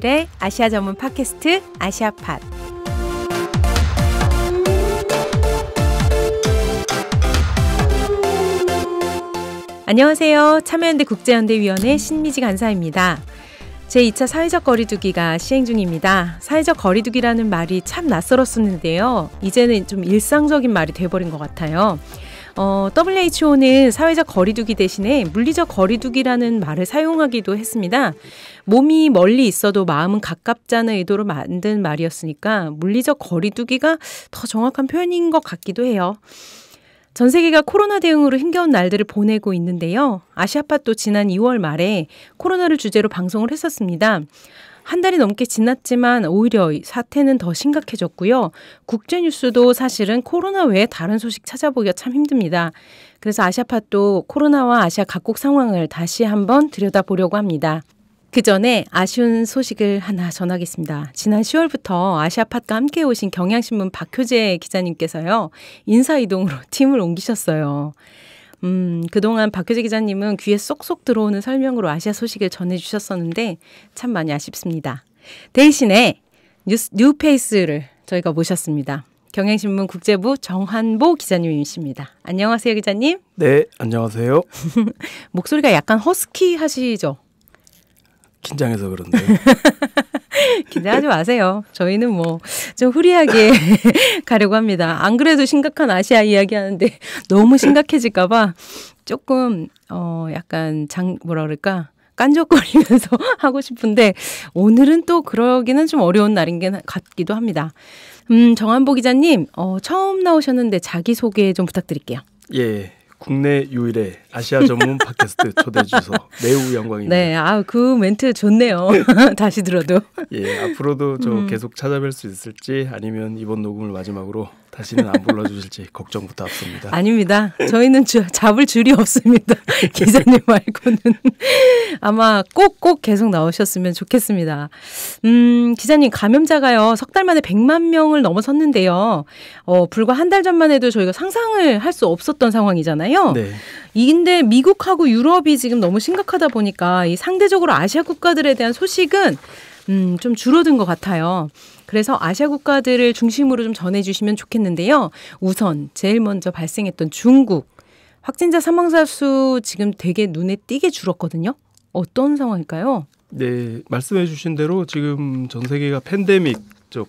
일요일에 아시아 전문 팟캐스트 아시아팟. 안녕하세요. 참여연대 국제연대위원회 신미지 간사입니다. 제2차 사회적 거리두기가 시행 중입니다. 사회적 거리두기라는 말이 참 낯설었었는데요. 이제는 좀 일상적인 말이 돼버린 것 같아요. 어, WHO는 사회적 거리두기 대신에 물리적 거리두기라는 말을 사용하기도 했습니다. 몸이 멀리 있어도 마음은 가깝자는 의도로 만든 말이었으니까 물리적 거리두기가 더 정확한 표현인 것 같기도 해요. 전 세계가 코로나 대응으로 힘겨운 날들을 보내고 있는데요. 아시아팟도 지난 2월 말에 코로나를 주제로 방송을 했었습니다. 한 달이 넘게 지났지만 오히려 사태는 더 심각해졌고요. 국제뉴스도 사실은 코로나 외에 다른 소식 찾아보기가 참 힘듭니다. 그래서 아시아팟도 코로나와 아시아 각국 상황을 다시 한번 들여다보려고 합니다. 그 전에 아쉬운 소식을 하나 전하겠습니다. 지난 10월부터 아시아팟과 함께 오신 경향신문 박효재 기자님께서요, 인사이동으로 팀을 옮기셨어요. 음, 그동안 박효재 기자님은 귀에 쏙쏙 들어오는 설명으로 아시아 소식을 전해주셨었는데 참 많이 아쉽습니다. 대신에 뉴스, 뉴페이스를 저희가 모셨습니다. 경향신문 국제부 정한보 기자님이십니다. 안녕하세요, 기자님. 네, 안녕하세요. 목소리가 약간 허스키 하시죠? 긴장해서 그런데. 긴장하지 마세요. 저희는 뭐 좀 후리하게 가려고 합니다. 안 그래도 심각한 아시아 이야기 하는데 너무 심각해질까봐 조금, 어, 약간 장, 뭐라 그럴까. 깐족거리면서 하고 싶은데 오늘은 또 그러기는 좀 어려운 날인 게 같기도 합니다. 음, 정한보 기자님, 어, 처음 나오셨는데 자기소개 좀 부탁드릴게요. 예. 국내 유일의 아시아 전문 팟캐스트 초대주소서 매우 영광입니다. 네, 아그 멘트 좋네요. 다시 들어도. 예, 앞으로도 저 음. 계속 찾아뵐 수 있을지 아니면 이번 녹음을 마지막으로 다시는 안 불러주실지 걱정부터 앞섭니다. 아닙니다. 저희는 주, 잡을 줄이 없습니다. 기자님 말고는 아마 꼭꼭 계속 나오셨으면 좋겠습니다. 음, 기자님 감염자가요 석 달 만에 100만 명을 넘어섰는데요. 어, 불과 한 달 전만 해도 저희가 상상을 할 수 없었던 상황이잖아요. 네. 이근데 미국하고 유럽이 지금 너무 심각하다 보니까 이 상대적으로 아시아 국가들에 대한 소식은 음, 좀 줄어든 것 같아요. 그래서 아시아 국가들을 중심으로 좀 전해주시면 좋겠는데요. 우선 제일 먼저 발생했던 중국 확진자 사망자 수 지금 되게 눈에 띄게 줄었거든요. 어떤 상황일까요? 네, 말씀해 주신 대로 지금 전 세계가 팬데믹적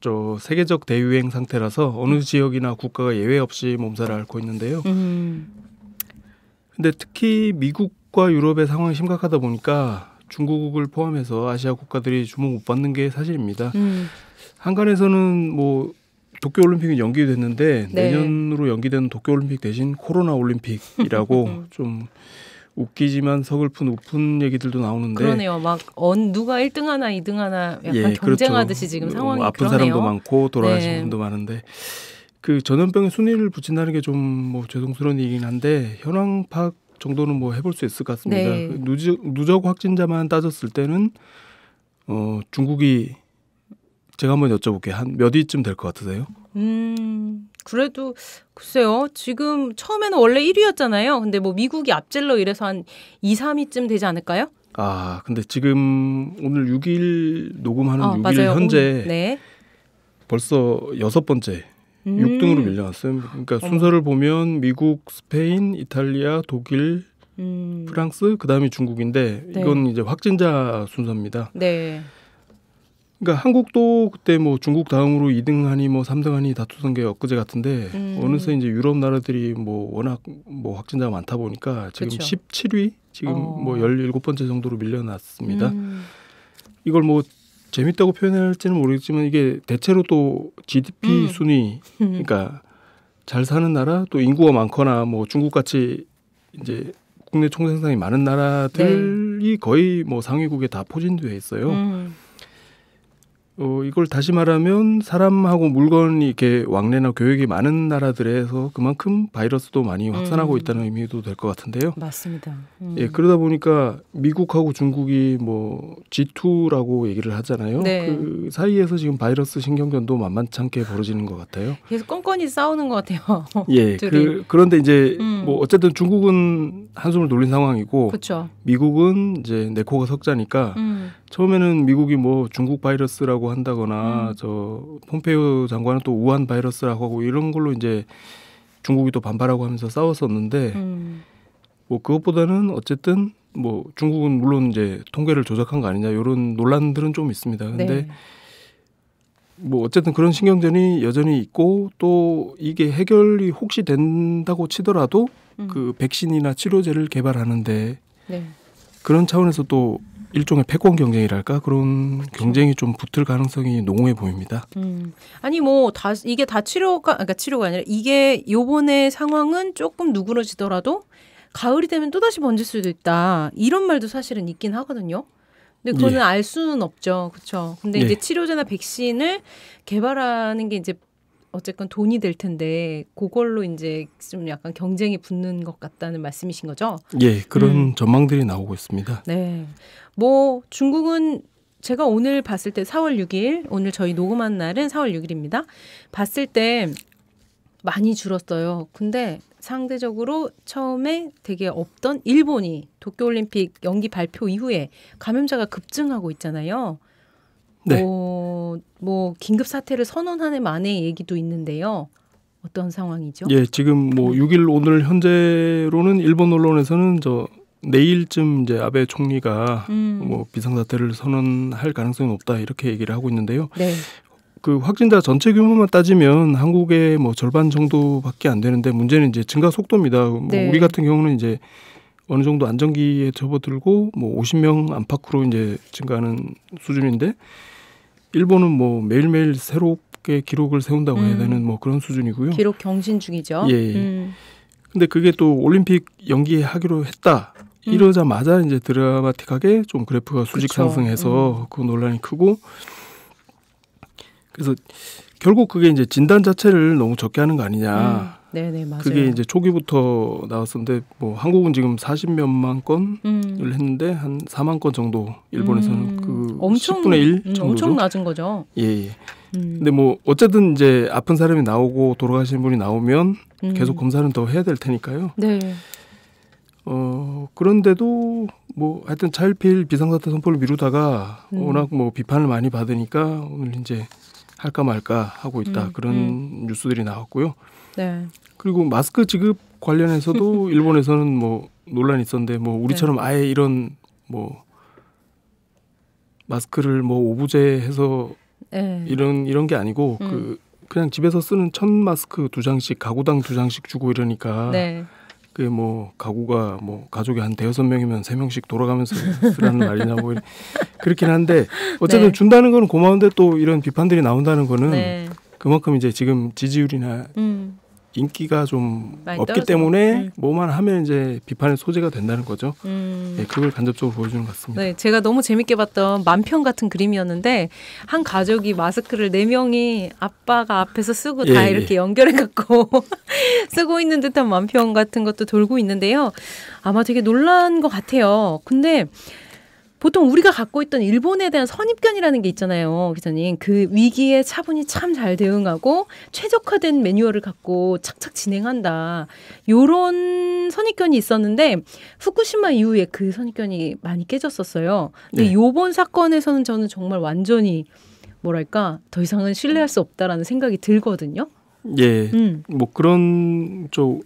저 세계적 대유행 상태라서 어느 지역이나 국가가 예외 없이 몸살을 앓고 있는데요. 음. 근데 특히 미국과 유럽의 상황이 심각하다 보니까 중국을 포함해서 아시아 국가들이 주목 못 받는 게 사실입니다. 음. 한간에서는 뭐 도쿄 올림픽이 연기됐는데 네. 내년으로 연기되는 도쿄 올림픽 대신 코로나 올림픽이라고 음. 좀 웃기지만 서글픈 우픈 얘기들도 나오는데 그러네요. 막 언 누가 1등 하나 2등 하나 약간 예, 그렇죠. 경쟁하듯이 그렇죠. 지금 상황이 아픈 그러네요. 사람도 많고 돌아가신 네. 분도 많은데 그 전염병에 순위를 붙인다는 게 좀 뭐 죄송스러운 얘기긴 한데 현황 파악 정도는 뭐 해볼 수 있을 것 같습니다. 네. 그 누적, 누적 확진자만 따졌을 때는 어, 중국이 제가 한번 여쭤볼게요. 한 몇 위쯤 될 것 같으세요? 음, 그래도 글쎄요. 지금 처음에는 원래 1위였잖아요. 근데 뭐 미국이 앞질러 이래서 한 2, 3위쯤 되지 않을까요? 아, 근데 지금 오늘 6일 녹음하는 아, 6일 맞아요. 현재 오 네. 벌써 여섯 번째 음. 6등으로 밀려났어요. 그러니까 어머. 순서를 보면 미국, 스페인, 이탈리아, 독일, 음. 프랑스, 그다음에 중국인데 네. 이건 이제 확진자 순서입니다. 네. 그러니까 한국도 그때 뭐 중국 다음으로 2등하니 뭐 3등하니 다투던 게 엊그제 같은데 음. 어느새 이제 유럽 나라들이 뭐 워낙 뭐 확진자가 많다 보니까 지금 그쵸. 17위 지금 어. 뭐 17번째 정도로 밀려났습니다. 음. 이걸 뭐 재밌다고 표현할지는 모르겠지만 이게 대체로 또 GDP 음. 순위 음. 그러니까 잘 사는 나라 또 인구가 많거나 뭐 중국 같이 이제 국내 총생산이 많은 나라들이 네. 거의 뭐 상위국에 다 포진돼 있어요. 음. 어, 이걸 다시 말하면 사람하고 물건이 이렇게 왕래나 교육이 많은 나라들에서 그만큼 바이러스도 많이 확산하고 음. 있다는 의미도 될 것 같은데요. 맞습니다. 음. 예, 그러다 보니까 미국하고 중국이 뭐 G2라고 얘기를 하잖아요. 네. 그 사이에서 지금 바이러스 신경전도 만만찮게 벌어지는 것 같아요. 계속 껌껌이 싸우는 것 같아요. 예, 그, 그런데 이제 음. 뭐 어쨌든 중국은 한숨을 돌린 상황이고, 그쵸. 미국은 이제 내 코가 석자니까. 음. 처음에는 미국이 뭐 중국 바이러스라고 한다거나 음. 저 폼페이오 장관은 또 우한 바이러스라고 하고 이런 걸로 이제 중국이 또 반발하고 하면서 싸웠었는데 음. 뭐 그것보다는 어쨌든 뭐 중국은 물론 이제 통계를 조작한 거 아니냐 이런 논란들은 좀 있습니다. 근데 네. 뭐 어쨌든 그런 신경전이 여전히 있고 또 이게 해결이 혹시 된다고 치더라도 음. 그 백신이나 치료제를 개발하는데 네. 그런 차원에서 또 일종의 패권 경쟁이랄까 그런 그렇죠. 경쟁이 좀 붙을 가능성이 농후해 보입니다. 음. 아니 뭐 다 이게 다 치료가 아, 그러니까 치료가 아니라 이게 요번에 상황은 조금 누그러지더라도 가을이 되면 또 다시 번질 수도 있다. 이런 말도 사실은 있긴 하거든요. 근데 그거는 예. 알 수는 없죠. 그렇죠. 근데 예. 이제 치료제나 백신을 개발하는 게 이제 어쨌건 돈이 될 텐데 그걸로 이제 좀 약간 경쟁이 붙는 것 같다는 말씀이신 거죠? 예, 그런 음. 전망들이 나오고 있습니다. 네. 뭐 중국은 제가 오늘 봤을 때 4월 6일, 오늘 저희 녹음한 날은 4월 6일입니다. 봤을 때 많이 줄었어요. 근데 상대적으로 처음에 되게 없던 일본이 도쿄올림픽 연기 발표 이후에 감염자가 급증하고 있잖아요. 네. 어, 뭐 긴급 사태를 선언하는 만의 얘기도 있는데요. 어떤 상황이죠? 예, 지금 뭐 6일 오늘 현재로는 일본 언론에서는 저 내일쯤 이제 아베 총리가 음. 뭐 비상사태를 선언할 가능성이 높다 이렇게 얘기를 하고 있는데요. 네. 그 확진자 전체 규모만 따지면 한국의 뭐 절반 정도밖에 안 되는데 문제는 이제 증가 속도입니다. 뭐 네. 뭐 우리 같은 경우는 이제 어느 정도 안정기에 접어들고 뭐 50명 안팎으로 이제 증가하는 수준인데 일본은 뭐 매일매일 새롭게 기록을 세운다고 음. 해야 되는 뭐 그런 수준이고요. 기록 경신 중이죠. 예. 예. 음. 근데 그게 또 올림픽 연기하기로 했다. 음. 이러자마자 이제 드라마틱하게 좀 그래프가 수직 그쵸. 상승해서 음. 그 논란이 크고 그래서 결국 그게 이제 진단 자체를 너무 적게 하는 거 아니냐. 음. 네네 맞아요. 그게 이제 초기부터 나왔었는데 뭐 한국은 지금 사십 몇만 건을 음. 했는데 한사만건 정도 일본에서는 음. 그 엄청, 10분의 1 음, 정도죠. 음, 엄청 낮은 거죠. 예. 예. 음. 근데 뭐 어쨌든 이제 아픈 사람이 나오고 돌아가신 분이 나오면 음. 계속 검사는 더 해야 될 테니까요. 네. 어 그런데도 뭐 하여튼 차일피 비상사태 선포를 미루다가 워낙 뭐 비판을 많이 받으니까 오늘 이제 할까 말까 하고 있다 그런 뉴스들이 나왔고요. 네. 그리고 마스크 지급 관련해서도 일본에서는 뭐 논란이 있었는데 뭐 우리처럼 네. 아예 이런 뭐 마스크를 뭐 오부제해서 네. 이런 이런 게 아니고 음. 그 그냥 집에서 쓰는 천 마스크 두 장씩 가구당 두 장씩 주고 이러니까 네. 그게 뭐 가구가 뭐 가족이 한 대여섯 명이면 세 명씩 돌아가면서 쓰라는 말이냐고 뭐 그렇긴 한데 어쨌든 네. 준다는 거는 고마운데 또 이런 비판들이 나온다는 거는 네. 그만큼 이제 지금 지지율이나 음. 인기가 좀 없기 때문에 음. 뭐만 하면 이제 비판의 소재가 된다는 거죠. 음. 네, 그걸 간접적으로 보여주는 것 같습니다. 네, 제가 너무 재밌게 봤던 만평 같은 그림이었는데 한 가족이 마스크를 네 명이 아빠가 앞에서 쓰고 예, 다 예. 이렇게 예. 연결해 갖고 쓰고 있는 듯한 만평 같은 것도 돌고 있는데요. 아마 되게 놀란 것 같아요. 근데 보통 우리가 갖고 있던 일본에 대한 선입견이라는 게 있잖아요, 기자님. 그 위기에 차분히 참 잘 대응하고 최적화된 매뉴얼을 갖고 착착 진행한다. 요런 선입견이 있었는데 후쿠시마 이후에 그 선입견이 많이 깨졌었어요. 근데 네. 요번 사건에서는 저는 정말 완전히 뭐랄까 더 이상은 신뢰할 수 없다라는 생각이 들거든요. 예. 음. 뭐 그런 쪽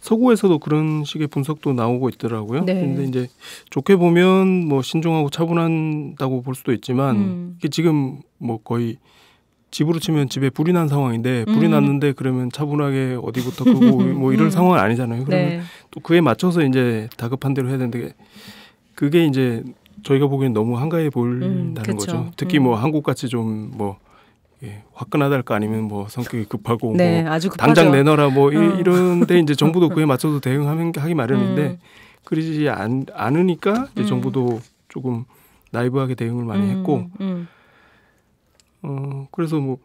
서구에서도 그런 식의 분석도 나오고 있더라고요. 네. 근데 이제 좋게 보면 뭐 신중하고 차분한다고 볼 수도 있지만 음. 이게 지금 뭐 거의 집으로 치면 집에 불이 난 상황인데 불이 음. 났는데 그러면 차분하게 어디부터 끄고 뭐 이럴 음. 상황은 아니잖아요. 그러면 네. 또 그에 맞춰서 이제 다급한 대로 해야 되는데 그게 이제 저희가 보기엔 너무 한가해 보인다는 음, 거죠. 특히 뭐 음. 한국 같이 좀뭐 예, 화끈하달까 아니면 뭐 성격이 급하고 뭐 네, 뭐 당장 내놔라 뭐 어. 이, 이런데 이제 정부도 그에 맞춰서 대응하면 하기 마련인데 음. 그러지 않, 않으니까 이제 음. 정부도 조금 나이브하게 대응을 많이 음. 했고 음. 어 그래서 뭐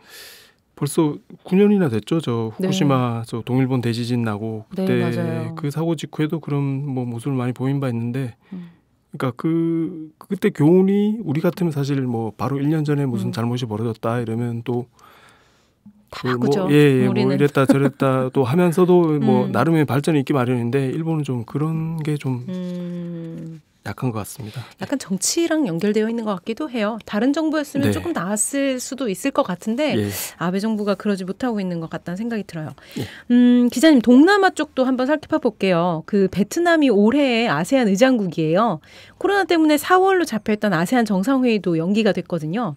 벌써 9년이나 됐죠 저 네. 후쿠시마 네. 저 동일본 대지진 나고 네, 그때 네, 그 사고 직후에도 그런 뭐 모습을 많이 보인 바 있는데 음. 그러니까 그 그때 교훈이 우리 같으면 사실 뭐 바로 1년 전에 무슨 음. 잘못이 벌어졌다 이러면 또 그 뭐, 예, 예, 뭐 이랬다 저랬다 또 하면서도 뭐 음. 뭐 나름의 발전이 있기 마련인데 일본은 좀 그런 게좀 음. 약한 것 같습니다. 약간 정치랑 연결되어 있는 것 같기도 해요. 다른 정부였으면 네. 조금 나았을 수도 있을 것 같은데 예. 아베 정부가 그러지 못하고 있는 것 같다는 생각이 들어요. 예. 음, 기자님 동남아 쪽도 한번 살펴 볼게요. 그 베트남이 올해의 아세안 의장국이에요. 코로나 때문에 4월로 잡혀있던 아세안 정상회의도 연기가 됐거든요.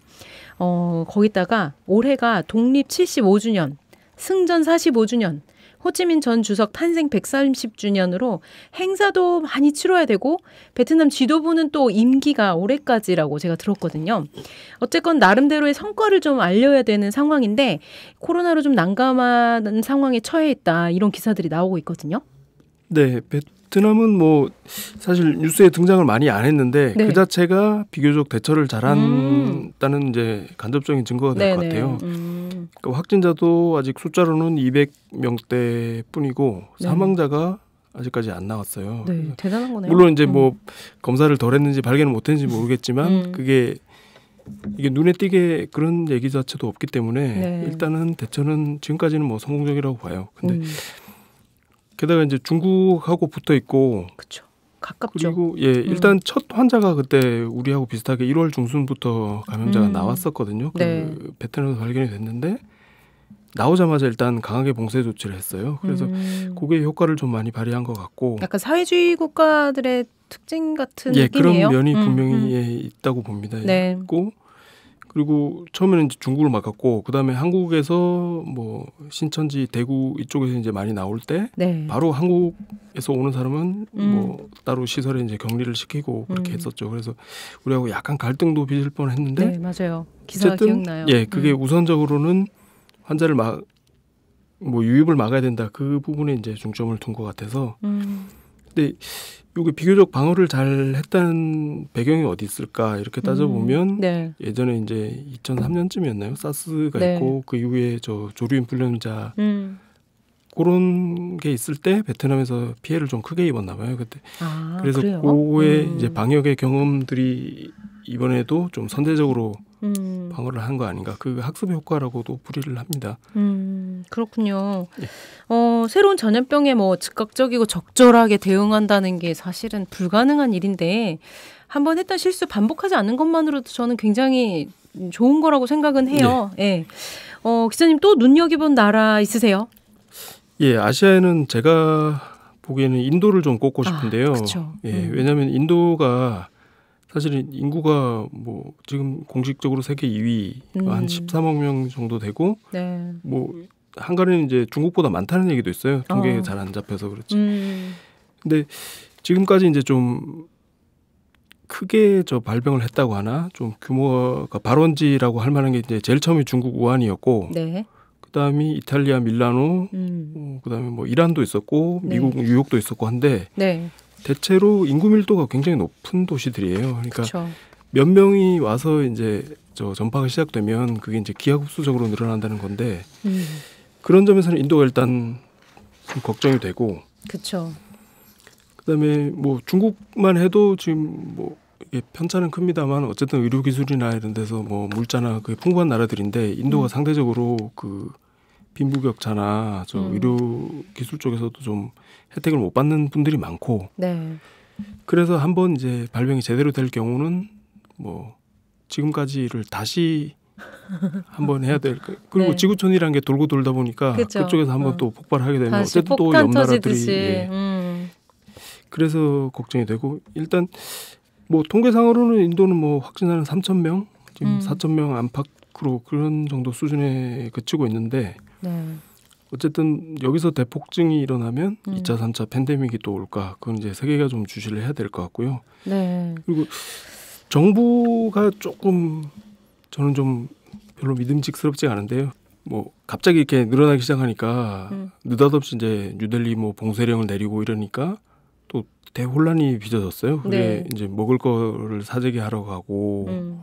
어, 거기다가 올해가 독립 75주년, 승전 45주년, 호치민 전 주석 탄생 130주년으로 행사도 많이 치러야 되고 베트남 지도부는 또 임기가 올해까지라고 제가 들었거든요. 어쨌건 나름대로의 성과를 좀 알려야 되는 상황인데 코로나로 좀 난감한 상황에 처해 있다 이런 기사들이 나오고 있거든요. 네, 베트남은 뭐 사실 뉴스에 등장을 많이 안 했는데 네. 그 자체가 비교적 대처를 잘한다는 음. 이제 간접적인 증거가 될 것 같아요. 음. 그러니까 확진자도 아직 숫자로는 200명대 뿐이고 사망자가 아직까지 안 나왔어요. 네, 대단한 거네요. 물론 이제 뭐 음. 뭐 검사를 덜 했는지 발견을 못 했는지 음. 모르겠지만 음. 그게 이게 눈에 띄게 그런 얘기 자체도 없기 때문에 네. 일단은 대처는 지금까지는 뭐 성공적이라고 봐요. 근데 음. 게다가 이제 중국하고 붙어 있고 그쵸. 가깝죠. 그리고 예 음. 일단 음. 첫 환자가 그때 우리하고 비슷하게 1월 중순부터 감염자가 음. 나왔었거든요. 그 네. 베트남에서 발견이 됐는데 나오자마자 일단 강하게 봉쇄 조치를 했어요. 그래서 음. 그게 효과를 좀 많이 발휘한 것 같고 약간 사회주의 국가들의 특징 같은 예, 그런 면이 음, 분명히 음. 예, 있다고 봅니다. 네. 있고 그리고 처음에는 이제 중국을 맡았고 그다음에 한국에서 뭐 신천지 대구 이쪽에서 이제 많이 나올 때 네. 바로 한국에서 오는 사람은 음. 뭐 따로 시설에 이제 격리를 시키고 그렇게 음. 했었죠. 그래서 우리하고 약간 갈등도 빚을 뻔했는데 네, 맞아요. 기사가 어쨌든, 기억나요. 예, 그게 음. 우선적으로는 환자를 막 뭐 유입을 막아야 된다 그 부분에 이제 중점을 둔 것 같아서 음. 근데 요게 비교적 방어를 잘 했다는 배경이 어디 있을까 이렇게 따져보면 음, 네. 예전에 이제 2003년쯤이었나요? 사스가 네. 있고 그 이후에 저 조류 인플루자 음. 그런 게 있을 때 베트남에서 피해를 좀 크게 입었나 봐요 그때. 아, 그래서 그래 그거에 음. 이제 방역의 경험들이 이번에도 좀 선제적으로 음. 방어를 한 거 아닌가 그 학습 효과라고도 풀이를 합니다. 음, 그렇군요. 예. 어, 새로운 전염병에 뭐 즉각적이고 적절하게 대응한다는 게 사실은 불가능한 일인데 한번 했던 실수 반복하지 않는 것만으로도 저는 굉장히 좋은 거라고 생각은 해요. 네. 예. 네. 어, 기자님 또 눈여겨본 나라 있으세요? 예, 아시아에는 제가 보기에는 인도를 좀 꼽고 아, 싶은데요. 아, 예, 음. 왜냐하면 인도가 사실은 인구가 뭐 지금 공식적으로 세계 2위 음. 한 13억 명 정도 되고 네. 뭐 한가는 이제 중국보다 많다는 얘기도 있어요. 통계 어. 잘안 잡혀서 그렇지. 음. 근데 지금까지 이제 좀 크게 저 발병을 했다고 하나 좀 규모가 발원지라고 할 만한 게 이제 제일 처음이 중국 우한이었고 네. 그다음이 이탈리아 밀라노 음. 어, 그다음에 뭐 이란도 있었고 네. 미국 네. 뉴욕도 있었고 한데 네. 대체로 인구 밀도가 굉장히 높은 도시들이에요. 그러니까 그쵸. 몇 명이 와서 이제 저 전파가 시작되면 그게 이제 기하급수적으로 늘어난다는 건데 음. 그런 점에서는 인도가 일단 좀 걱정이 되고. 그렇죠. 그다음에 뭐 중국만 해도 지금 뭐 편차는 큽니다만 어쨌든 의료 기술이나 이런 데서 뭐 물자나 그 풍부한 나라들인데 인도가 음. 상대적으로 그 빈부격차나 저 음. 의료 기술 쪽에서도 좀 혜택을 못 받는 분들이 많고 네. 그래서 한번 이제 발병이 제대로 될 경우는 뭐 지금까지를 다시 한번 해야 될 거. 예요 네. 그리고 네. 지구촌이라는 게 돌고 돌다 보니까 그쵸. 그쪽에서 한번 어. 또 폭발하게 되면 어쨌든 또옆 나라들이 예. 음. 그래서 걱정이 되고 일단 뭐 통계상으로는 인도는 뭐 확진자는 3천 명 지금 음. 4천 명 안팎으로 그런 정도 수준에 그치고 있는데 네. 어쨌든 여기서 대폭증이 일어나면 음. 2차, 3차 팬데믹이 또 올까? 그건 이제 세계가 좀 주시를 해야 될 것 같고요. 네. 그리고 정부가 조금 저는 좀 별로 믿음직스럽지 않은데요. 뭐 갑자기 이렇게 늘어나기 시작하니까 음. 느닷없이 이제 뉴델리 뭐 봉쇄령을 내리고 이러니까 또 대혼란이 빚어졌어요. 그게 네. 이제 먹을 거를 사재기 하러 가고 음.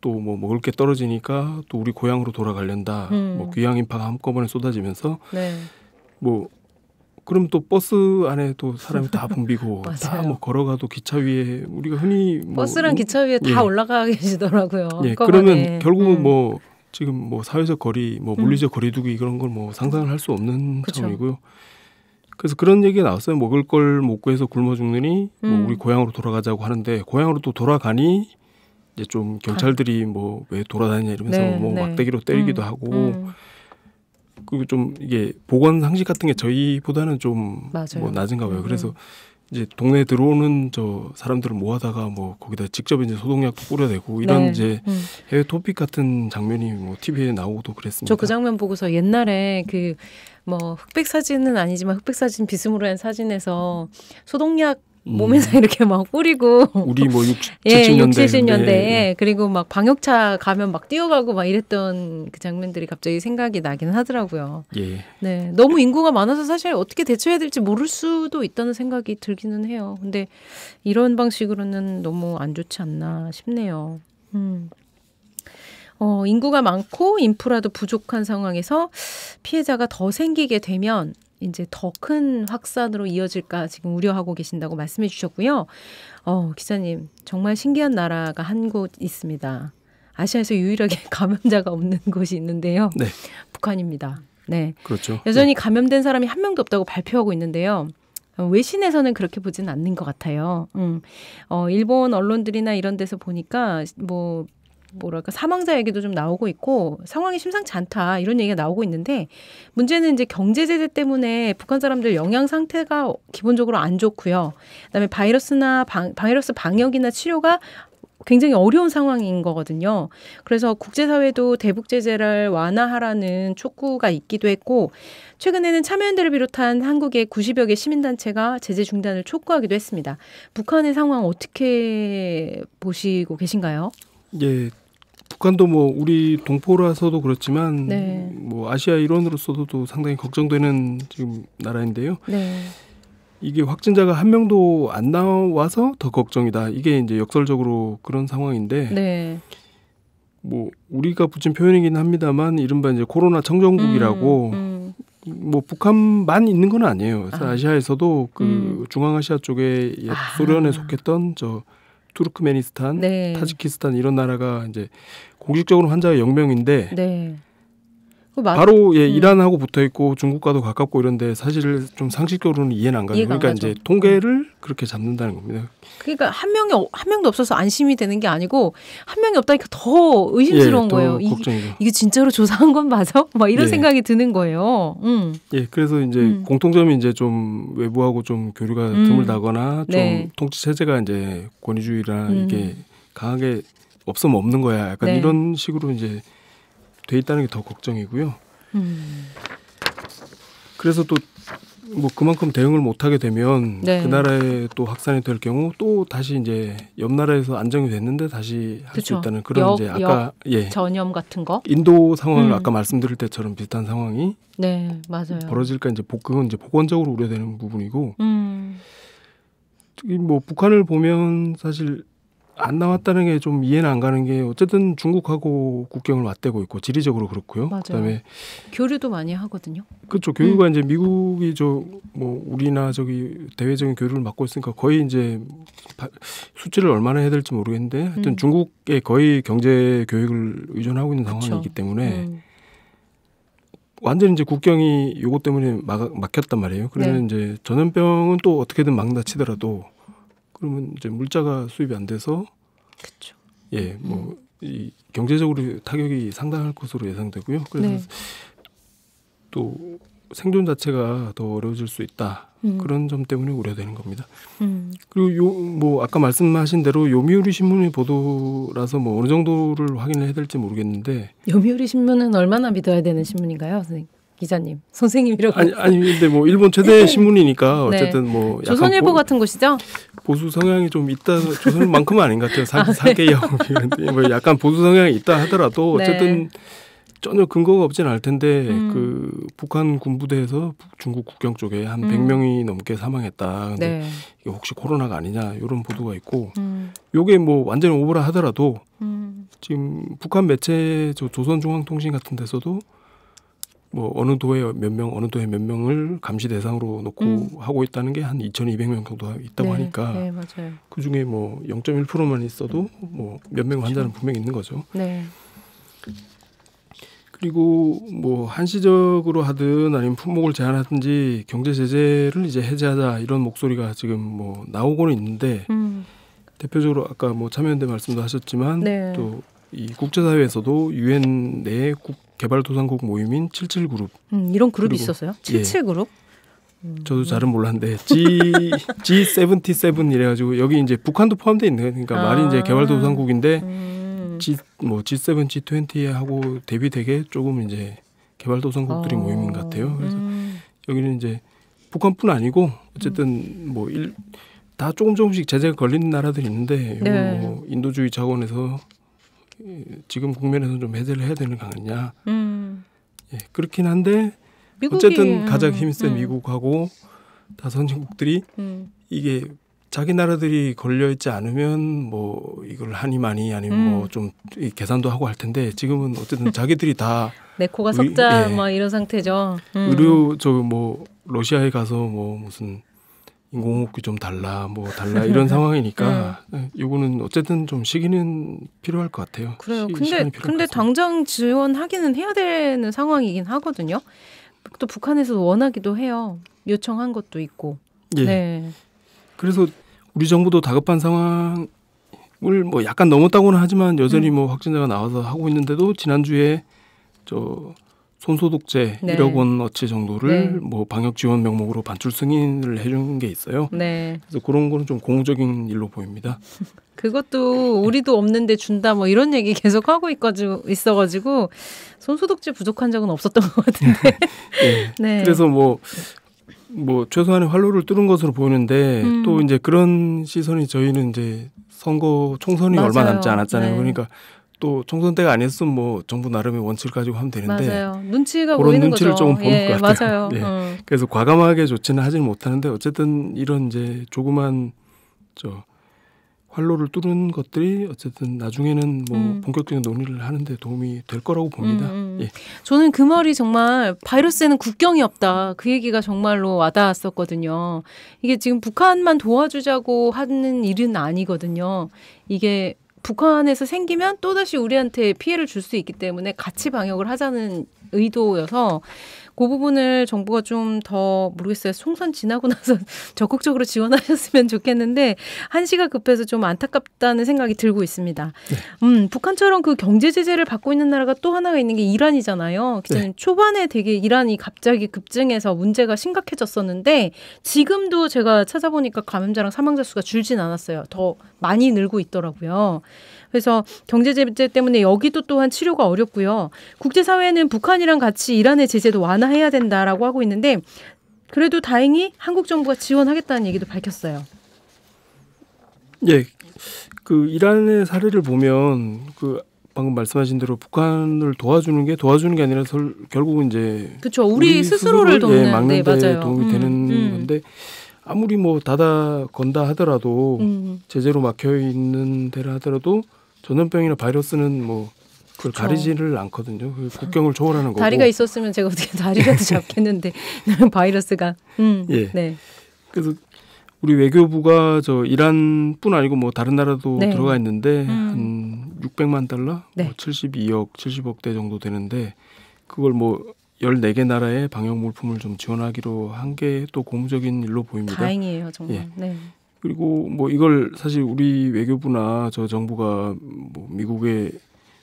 또뭐 먹을 게 떨어지니까 또 우리 고향으로 돌아가려다 음. 뭐 귀향 인파가 한꺼번에 쏟아지면서 네. 뭐 그럼 또 버스 안에 또 사람이 다 붐비고 다 뭐 걸어가도 기차 위에 우리가 흔히 뭐 버스랑 기차 위에 예. 다 올라가 계시더라고요. 예, 그러면 결국은 음. 뭐 지금 뭐 사회적 거리, 뭐 음. 물리적 거리두기 이런 걸 뭐 상상을 할 수 없는 그쵸. 상황이고요. 그래서 그런 얘기가 나왔어요. 먹을 걸 못 구해서 굶어 죽느니 뭐 음. 뭐 우리 고향으로 돌아가자고 하는데 고향으로 또 돌아가니 이제 좀 경찰들이 뭐 왜 돌아다니냐 이러면서 네, 뭐 네. 막대기로 때리기도 음, 하고 음. 그리고 좀 이게 보건 상식 같은 게 저희보다는 좀뭐 낮은가 봐요. 음. 그래서 음. 이제 동네에 들어오는 저 사람들을 모아다가 뭐 거기다 직접 이제 소독약도 뿌려대고 이런 네. 이제 음. 해외 토픽 같은 장면이 뭐 TV에 나오고도 그랬습니다. 저 그 장면 보고서 옛날에 그 뭐 흑백 사진은 아니지만 흑백 사진 비스무리한 사진에서 소독약 음. 몸에서 이렇게 막 뿌리고 우리 뭐6 예, 70년대, 70년대 예. 그리고 막 방역차 가면 막 뛰어가고 막 이랬던 그 장면들이 갑자기 생각이 나긴 하더라고요. 예. 네, 너무 인구가 많아서 사실 어떻게 대처해야 될지 모를 수도 있다는 생각이 들기는 해요. 근데 이런 방식으로는 너무 안 좋지 않나 싶네요. 음. 어, 인구가 많고 인프라도 부족한 상황에서 피해자가 더 생기게 되면 이제 더 큰 확산으로 이어질까 지금 우려하고 계신다고 말씀해 주셨고요. 어, 기자님, 정말 신기한 나라가 한 곳 있습니다. 아시아에서 유일하게 감염자가 없는 곳이 있는데요. 네. 북한입니다. 네. 그렇죠. 여전히 네. 감염된 사람이 한 명도 없다고 발표하고 있는데요. 외신에서는 그렇게 보지는 않는 것 같아요. 음. 어, 일본 언론들이나 이런 데서 보니까 뭐 뭐랄까 사망자 얘기도 좀 나오고 있고 상황이 심상치 않다 이런 얘기가 나오고 있는데 문제는 이제 경제 제재 때문에 북한 사람들 영양 상태가 기본적으로 안 좋고요. 그다음에 바이러스나 방, 바이러스 방역이나 치료가 굉장히 어려운 상황인 거거든요. 그래서 국제사회도 대북 제재를 완화하라는 촉구가 있기도 했고 최근에는 참여연대를 비롯한 한국의 90여 개 시민단체가 제재 중단을 촉구하기도 했습니다. 북한의 상황 어떻게 보시고 계신가요? 예, 북한도 뭐 우리 동포라서도 그렇지만 네. 뭐 아시아 일원으로서도 또 상당히 걱정되는 지금 나라인데요. 네. 이게 확진자가 한 명도 안 나와서 더 걱정이다. 이게 이제 역설적으로 그런 상황인데. 네. 뭐 우리가 붙인 표현이긴 합니다만 이른바 이제 코로나 청정국이라고 음, 음. 뭐 북한만 있는 건 아니에요. 그래서 아. 아시아에서도 그 음. 중앙아시아 쪽에 옛 아. 소련에 속했던 저 투르크메니스탄, 네. 타지키스탄 이런 나라가 이제 공식적으로 환자의 영명인데 네. 바로 예, 음. 이란하고 붙어 있고 중국과도 가깝고 이런데 사실 좀 상식적으로는 이해는 안 가요. 그러니까 가죠. 이제 통계를 음. 그렇게 잡는다는 겁니다. 그러니까 한 명이 한 명도 없어서 안심이 되는 게 아니고 한 명이 없다니까 더 의심스러운 예, 거예요. 이, 이게 진짜로 조사한 건 맞아? 막 이런 예. 생각이 드는 거예요. 음. 예, 그래서 이제 음. 공통점이 이제 좀 외부하고 좀 교류가 음. 드물다거나 좀 네. 통치 체제가 이제 권위주의라 이게 음. 강하게 없으면 없는 거야. 약간 네. 이런 식으로 이제 돼 있다는 게 더 걱정이고요. 음. 그래서 또 뭐 그만큼 대응을 못하게 되면 네. 그 나라에 또 확산이 될 경우 또 다시 이제 옆 나라에서 안정이 됐는데 다시 할 수 있다는 그런 역, 이제 아까 예 전염 같은 거 인도 상황을 음. 아까 말씀드릴 때처럼 비슷한 상황이 네 맞아요 벌어질까 이제 복근 이제 보건적으로 우려되는 부분이고 음. 뭐 북한을 보면 사실 안 나왔다는 게 좀 이해는 안 가는 게 어쨌든 중국하고 국경을 맞대고 있고 지리적으로 그렇고요. 맞아요. 그다음에 교류도 많이 하거든요. 그렇죠. 교류가 음. 이제 미국이 저 뭐 우리나 저기 대외적인 교류를 맡고 있으니까 거의 이제 수치를 얼마나 해야 될지 모르겠는데 하여튼 음. 중국에 거의 경제 교육을 의존하고 있는 그쵸. 상황이기 때문에 음. 완전히 이제 국경이 요것 때문에 막, 막혔단 말이에요. 그러면 네. 이제 전염병은 또 어떻게든 막 다치더라도 그러면 이제 물자가 수입이 안 돼서 그쵸. 예, 뭐 음. 이, 경제적으로 타격이 상당할 것으로 예상되고요. 그래서 네. 또 생존 자체가 더 어려워질 수 있다. 음. 그런 점 때문에 우려되는 겁니다. 음. 그리고 요 뭐 아까 말씀하신 대로 요미우리 신문의 보도라서 뭐 어느 정도를 확인을 해야 될지 모르겠는데 요미우리 신문은 얼마나 믿어야 되는 신문인가요, 선생님? 기자님, 선생님이라고. 아니, 아니 근데 뭐 일본 최대 네. 신문이니까 어쨌든 네. 뭐 조선일보 보, 같은 곳이죠. 보수 성향이 좀 있다 조선만큼은 아닌 것 같아요. 사, 아, 네. 사개하고 뭐 약간 보수 성향이 있다 하더라도 네. 어쨌든 전혀 근거가 없진 않을 텐데 음. 그 북한 군부대에서 중국 국경 쪽에 한 음. 100명이 넘게 사망했다. 근데 네. 이게 혹시 코로나가 아니냐 이런 보도가 있고 음. 요게 뭐 완전히 오버라 하더라도 음. 지금 북한 매체 조선중앙통신 같은 데서도 뭐 어느 도에 몇 명, 어느 도에 몇 명을 감시 대상으로 놓고 음. 하고 있다는 게 한 2,200명 정도 있다고 네, 하니까 네, 맞아요. 그 중에 뭐 0.1%만 있어도 뭐 몇 명 환자는 그렇죠. 분명히 있는 거죠. 네. 그리고 뭐 한시적으로 하든 아니면 품목을 제한하든지 경제 제재를 이제 해제하자 이런 목소리가 지금 뭐 나오고는 있는데 음. 대표적으로 아까 뭐 참여연대 말씀도 하셨지만 네. 또이 국제사회에서도 유엔 내에 국 개발도상국 모임인 77그룹. 음, 이런 그룹이 있었어요? 77그룹? 예. 음. 저도 잘은 몰랐는데 G G77 이래가지고 여기 이제 북한도 포함돼 있는 그러니까 아. 말이 이제 아. 개발도상국인데 음. G 뭐 G7, G20 하고 대비되게 조금 이제 개발도상국들이 어. 모임인 것 같아요. 그래서 음. 여기는 이제 북한뿐 아니고 어쨌든 뭐 일, 다 조금 조금씩 제재가 걸리는 나라들이 있는데 네. 뭐 인도주의 차원에서 지금 국면에서 좀 해제를 해야 되는 거 아니냐. 음. 예, 그렇긴 한데 미국이, 어쨌든 가장 음, 힘센 음. 미국하고 다 선진국들이 음. 이게 자기 나라들이 걸려 있지 않으면 뭐 이걸 하니 마니 아니면 뭐 음. 뭐좀 계산도 하고 할 텐데 지금은 어쨌든 자기들이 다 내 코가 석자 예. 뭐 예. 이런 상태죠. 음. 의료 저 뭐 러시아에 가서 뭐 무슨 인공호흡기 좀 달라 뭐 달라 이런 상황이니까 네. 네, 요거는 어쨌든 좀 시기는 필요할 것 같아요. 그래요. 시, 근데 근데 당장 지원하기는 해야 되는 상황이긴 하거든요. 또 북한에서 원하기도 해요. 요청한 것도 있고. 예. 네. 그래서 우리 정부도 다급한 상황을 뭐 약간 넘었다고는 하지만 여전히 음. 뭐 확진자가 나와서 하고 있는데도 지난주에 저 손소독제 네. 1억 원어치 정도를 네. 뭐 방역 지원 명목으로 반출 승인을 해준 게 있어요. 네. 그래서 그런 거는 좀 공적인 일로 보입니다. 그것도 우리도 없는데 준다 뭐 이런 얘기 계속 하고 있어가지고 손소독제 부족한 적은 없었던 것 같은데. 예. 네. 그래서 뭐뭐 뭐 최소한의 활로를 뚫은 것으로 보이는데 음. 또 이제 그런 시선이 저희는 이제 선거 총선이 맞아요. 얼마 남지 않았잖아요. 네. 그러니까 또 청소년 때가 아니었으면 뭐 정부 나름의 원칙을 가지고 하면 되는데 맞아요. 눈치가 그런 눈치를 거죠. 조금 보는 예, 것 같아요. 맞아요. 예. 음. 그래서 과감하게 조치는 하지는 못하는데 어쨌든 이런 이제 조그만 저 활로를 뚫은 것들이 어쨌든 나중에는 뭐 음. 본격적인 논의를 하는데 도움이 될 거라고 봅니다. 음, 음. 예. 저는 그 말이 정말 바이러스에는 국경이 없다. 그 얘기가 정말로 와닿았었거든요. 이게 지금 북한만 도와주자고 하는 일은 아니거든요. 이게 북한에서 생기면 또다시 우리한테 피해를 줄 수 있기 때문에 같이 방역을 하자는 의도여서 그 부분을 정부가 좀 더 모르겠어요. 송선 지나고 나서 적극적으로 지원하셨으면 좋겠는데 한시가 급해서 좀 안타깝다는 생각이 들고 있습니다. 네. 음, 북한처럼 그 경제 제재를 받고 있는 나라가 또 하나가 있는 게 이란이잖아요. 기자님 네. 초반에 되게 이란이 갑자기 급증해서 문제가 심각해졌었는데 지금도 제가 찾아보니까 감염자랑 사망자 수가 줄진 않았어요. 더 많이 늘고 있더라고요. 그래서 경제 제재 때문에 여기도 또한 치료가 어렵고요. 국제 사회는 북한이랑 같이 이란의 제재도 완화해야 된다라고 하고 있는데 그래도 다행히 한국 정부가 지원하겠다는 얘기도 밝혔어요. 예. 그 이란의 사례를 보면 그 방금 말씀하신 대로 북한을 도와주는 게 도와주는 게 아니라 설, 결국은 이제 그렇죠 우리, 우리 스스로를, 스스 예, 돕는 예, 막는 네, 데 도움이 음, 되는 음. 건데 아무리 뭐 닫아 건다 하더라도 음, 음. 제재로 막혀 있는 데라 하더라도 전염병이나 바이러스는 뭐 그걸 그쵸. 그렇죠. 가리지를 않거든요. 그 국경을 초월하는 거고. 다리가 있었으면 제가 어떻게 다리라도 예. 잡겠는데 바이러스가. 음, 예. 네. 그래서 우리 외교부가 저 이란뿐 아니고 뭐 다른 나라도 네. 들어가 있는데 음. 한 600만 달러, 네. 뭐 72억, 70억 대 정도 되는데 그걸 뭐 14개 나라의 방역 물품을 좀 지원하기로 한 게 또 고무적인 일로 보입니다. 다행이에요, 정말. 예. 네. 그리고 뭐 이걸 사실 우리 외교부나 저 정부가 뭐 미국의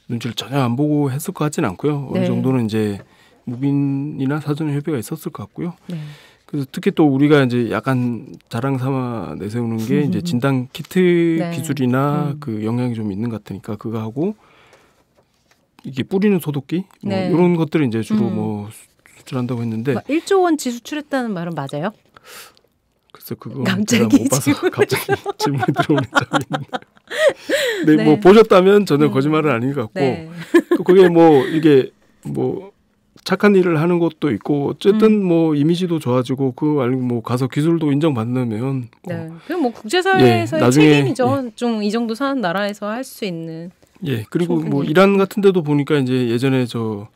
눈치를 전혀 안 보고 했을 것 같지는 않고요. 어느 네. 정도는 이제 무빈이나 사전 협의가 있었을 것 같고요. 네. 그래서 특히 또 우리가 이제 약간 자랑 삼아 내세우는 게 이제 진단 키트 네. 기술이나 음. 그 영향이 좀 있는 것 같으니까 그거 하고 이게 뿌리는 소독기 뭐 네. 이런 것들을 이제 주로 음. 뭐 수출한다고 했는데 1조 원지 수출했다는 말은 맞아요? 글쎄 그거 갑자기 못 봐서 질문을 갑자기 질문이 들어오는 점인데. 뭐 네, 네, 뭐 보셨다면 전혀 음. 거짓말은 아닌 것 같고 네. 또 그게 뭐 이게 뭐 착한 일을 하는 것도 있고 어쨌든 음. 뭐 이미지도 좋아지고 그 아니면 뭐 가서 기술도 인정받으면 뭐. 네. 그럼 뭐 국제사회에서의 예, 나중에, 책임이죠. 예. 좀이 정도 사는 나라에서 할 수 있는. 예 그리고 뭐 이란 같은 데도 보니까 이제 예전에 저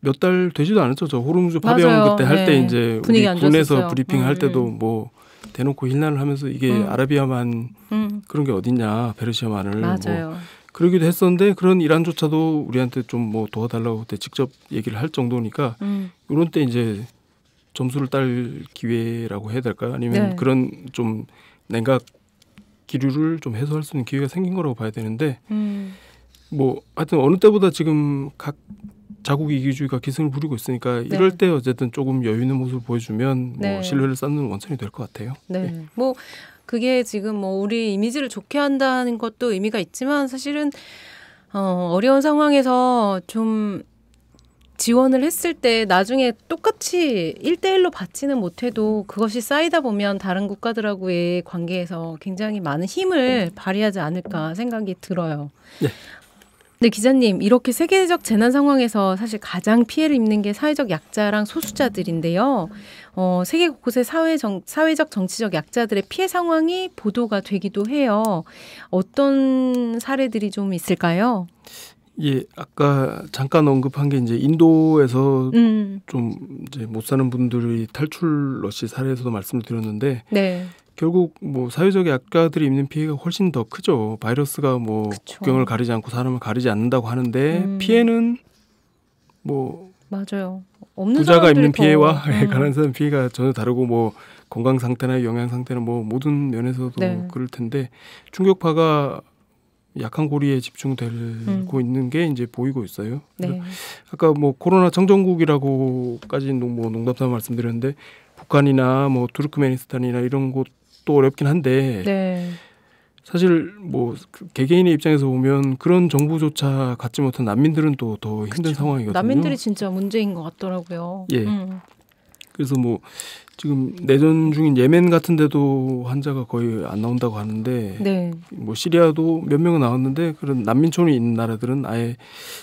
몇 달 되지도 않았죠. 저 호르무즈 파병 그때 할때 네. 이제 우리 군에서 브리핑 음. 할 때도 음. 뭐 대놓고 힐난을 하면서 이게 음. 아라비아만 음. 그런 게 어딨냐 베르시아만을 뭐 맞아요. 뭐 그러기도 했었는데 그런 이란조차도 우리한테 좀 뭐 도와달라고 그때 직접 얘기를 할 정도니까 음. 이런 때 이제 점수를 딸 기회라고 해야 될까요? 아니면 네. 그런 좀 냉각 기류를 좀 해소할 수 있는 기회가 생긴 거라고 봐야 되는데 음. 뭐 하여튼 어느 때보다 지금 각 자국 이기주의가 기승을 부리고 있으니까 네. 이럴 때 어쨌든 조금 여유 있는 모습을 보여주면 뭐 네. 신뢰를 쌓는 원천이 될 것 같아요. 네. 예. 뭐 그게 지금 뭐 우리 이미지를 좋게 한다는 것도 의미가 있지만 사실은 어, 어려운 상황에서 좀 지원을 했을 때 나중에 똑같이 일대일로 받지는 못해도 그것이 쌓이다 보면 다른 국가들하고의 관계에서 굉장히 많은 힘을 발휘하지 않을까 생각이 들어요. 네. 네, 기자님 이렇게 세계적 재난 상황에서 사실 가장 피해를 입는 게 사회적 약자랑 소수자들인데요. 어, 세계 곳곳의 사회 정, 사회적 정치적 약자들의 피해 상황이 보도가 되기도 해요. 어떤 사례들이 좀 있을까요? 예, 아까 잠깐 언급한 게 이제 인도에서 음. 좀 이제 못 사는 분들의 탈출 러시 사례에서도 말씀드렸는데 을 네. 결국 뭐사회적 약자들이 입는 피해가 훨씬 더 크죠. 바이러스가 뭐 그쵸. 국경을 가리지 않고 사람을 가리지 않는다고 하는데 음. 피해는 뭐 맞아요. 없는 부자가 입는 더... 피해와 음. 가난한 사람 피해가 전혀 다르고 뭐 건강 상태나 영양 상태는뭐 모든 면에서도 네. 그럴 텐데 충격파가 약한 고리에 집중되고 음. 있는 게 이제 보이고 있어요. 네. 아까 뭐 코로나 청정국이라고까지 뭐농담사아 말씀드렸는데 북한이나 뭐 투르크메니스탄이나 이런 곳또 어렵긴 한데 네. 사실 뭐 그 개개인의 입장에서 보면 그런 정부조차 갖지 못한 난민들은 또 더 힘든 상황이거든요. 난민들이 진짜 문제인 것 같더라고요. 예. 음. 그래서 뭐 지금 내전 중인 예멘 같은 데도 환자가 거의 안 나온다고 하는데 네. 뭐 시리아도 몇 명은 나왔는데 그런 난민촌이 있는 나라들은 아예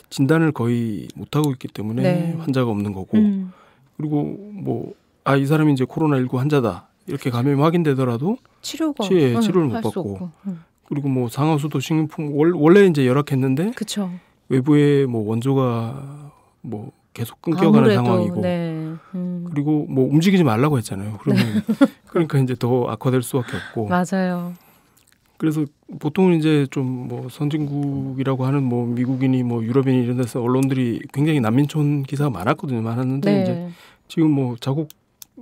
진단을 거의 못 하고 있기 때문에 네. 환자가 없는 거고 음. 그리고 뭐 아 이 사람이 이제 코로나 19 환자다 이렇게 감염이 확인되더라도 치료가 치에 예, 치료를 못 받고 음. 그리고 뭐 상하수도 식료품 원래 이제 열악했는데 그쵸. 외부의 뭐 원조가 뭐 계속 끊겨가는 아무래도, 상황이고 네. 음. 그리고 뭐 움직이지 말라고 했잖아요. 그러면 네. 그러니까 이제 더 악화될 수밖에 없고 맞아요. 그래서 보통은 이제 좀 뭐 선진국이라고 하는 뭐 미국인이 뭐 유럽인이 이런 데서 언론들이 굉장히 난민촌 기사가 많았거든요. 많았는데 네. 이제 지금 뭐 자국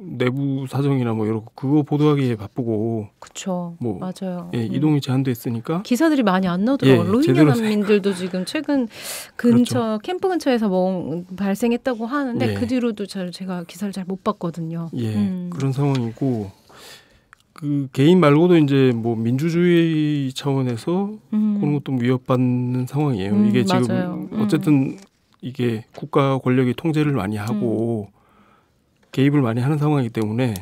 내부 사정이나 뭐 이런 그거 보도하기에 바쁘고 그쵸 뭐 맞아요 예, 음. 이동이 제한됐으니까 기사들이 많이 안 나오더라고요 예, 예 로힝야 난민들도 지금 최근 근처 그렇죠. 캠프 근처에서 뭐 발생했다고 하는데 예. 그 뒤로도 잘 제가 기사를 잘 못 봤거든요 예 음. 그런 상황이고 그 개인 말고도 이제 뭐 민주주의 차원에서 음. 그런 것도 위협받는 상황이에요 음, 이게 지금 맞아요. 음. 어쨌든 이게 국가 권력이 통제를 많이 하고 음. 개입을 많이 하는 상황이기 때문에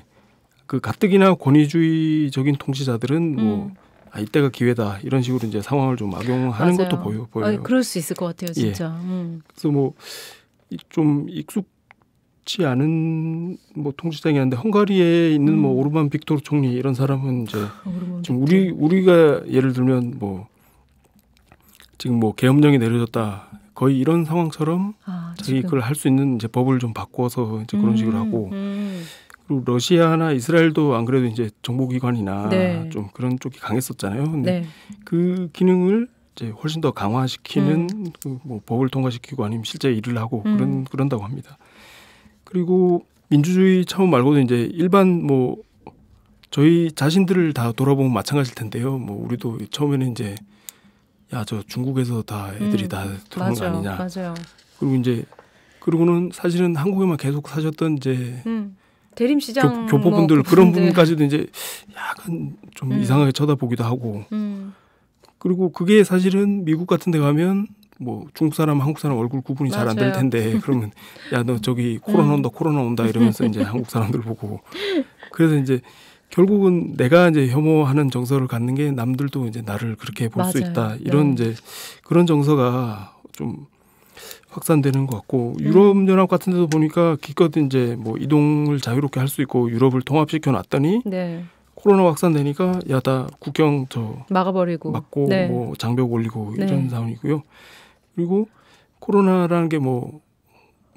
그 가뜩이나 권위주의적인 통치자들은 뭐 음. 아, 이때가 기회다 이런 식으로 이제 상황을 좀 악용하는 맞아요. 것도 보여, 보여요. 아, 그럴 수 있을 것 같아요, 예. 진짜. 예. 음. 그래서 뭐 좀 익숙치 않은 뭐 통치자긴 한데 헝가리에 있는 뭐 음. 뭐 오르반 빅토르 총리 이런 사람은 이제 아, 지금 우리 우리가 예를 들면 뭐 지금 뭐 계엄령이 내려졌다 거의 이런 상황처럼 아. 자기 그걸 할 수 있는 이제 법을 좀 바꿔서 이제 그런 음, 식으로 하고 음. 그리고 러시아나 이스라엘도 안 그래도 이제 정보기관이나 네. 좀 그런 쪽이 강했었잖아요. 근데 네. 그 기능을 이제 훨씬 더 강화시키는 음. 그뭐 법을 통과시키고 아니면 실제 일을 하고 음. 그런 그런다고 합니다. 그리고 민주주의 차원 말고도 이제 일반 뭐 저희 자신들을 다 돌아보면 마찬가지일 텐데요. 뭐 우리도 처음에는 이제 야 저 중국에서 다 애들이 음, 다 들어온 맞거 아니냐. 맞아요. 그리고 이제 그리고는 사실은 한국에만 계속 사셨던 이제 음. 대림시장 교, 교포분들 뭐 그런 분까지도 이제 약간 좀 음. 이상하게 쳐다보기도 하고 음. 그리고 그게 사실은 미국 같은 데 가면 뭐 중국 사람 한국 사람 얼굴 구분이 잘 안 될 텐데 그러면 야 너 저기 코로나 음. 온다 코로나 온다 이러면서 이제 한국 사람들 보고 그래서 이제 결국은 내가 이제 혐오하는 정서를 갖는 게 남들도 이제 나를 그렇게 볼 수 있다 이런 네. 이제 그런 정서가 좀 확산되는 것 같고 네. 유럽연합 같은 데도 보니까 기껏 이제 뭐 이동을 자유롭게 할 수 있고 유럽을 통합시켜 놨더니 네. 코로나 확산되니까 야다 국경 저 막아버리고 막고 네. 뭐 장벽 올리고 네. 이런 상황이고요. 그리고 코로나라는 게뭐뭐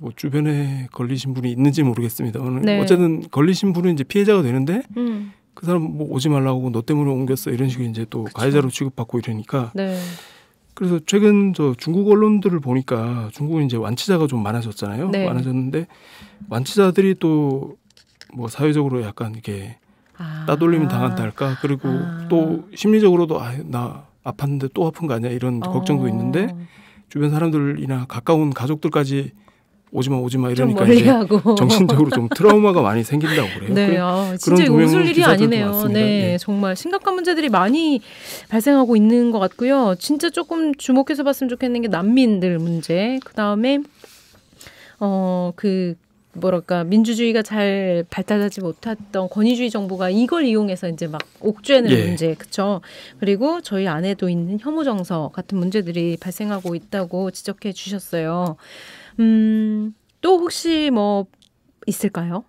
뭐 주변에 걸리신 분이 있는지 모르겠습니다. 네. 어쨌든 걸리신 분은 이제 피해자가 되는데 음. 그 사람 뭐 오지 말라고 뭐 너 때문에 옮겼어 이런 식으로 이제 또 그쵸. 가해자로 취급받고 이러니까 네. 그래서 최근 저 중국 언론들을 보니까 중국은 이제 완치자가 좀 많아졌잖아요. 네. 많아졌는데 완치자들이 또 뭐 사회적으로 약간 이렇게 아. 따돌림 당한다할까 그리고 아. 또 심리적으로도 아, 나 아팠는데 또 아픈 거 아니야 이런 어. 걱정도 있는데 주변 사람들이나 가까운 가족들까지 오지마 오지마 이러니까 이제 하고. 정신적으로 좀 트라우마가 많이 생긴다고 그래요. 네, 아, 진짜 웃을 일이 아니네요. 네, 예. 정말 심각한 문제들이 많이 발생하고 있는 것 같고요. 진짜 조금 주목해서 봤으면 좋겠는 게 난민들 문제, 어, 그 다음에 어그 뭐랄까 민주주의가 잘 발달하지 못했던 권위주의 정부가 이걸 이용해서 이제 막 옥죄는 예. 문제 그쵸 그리고 저희 안에도 있는 혐오 정서 같은 문제들이 발생하고 있다고 지적해 주셨어요 음, 또 혹시 뭐 있을까요?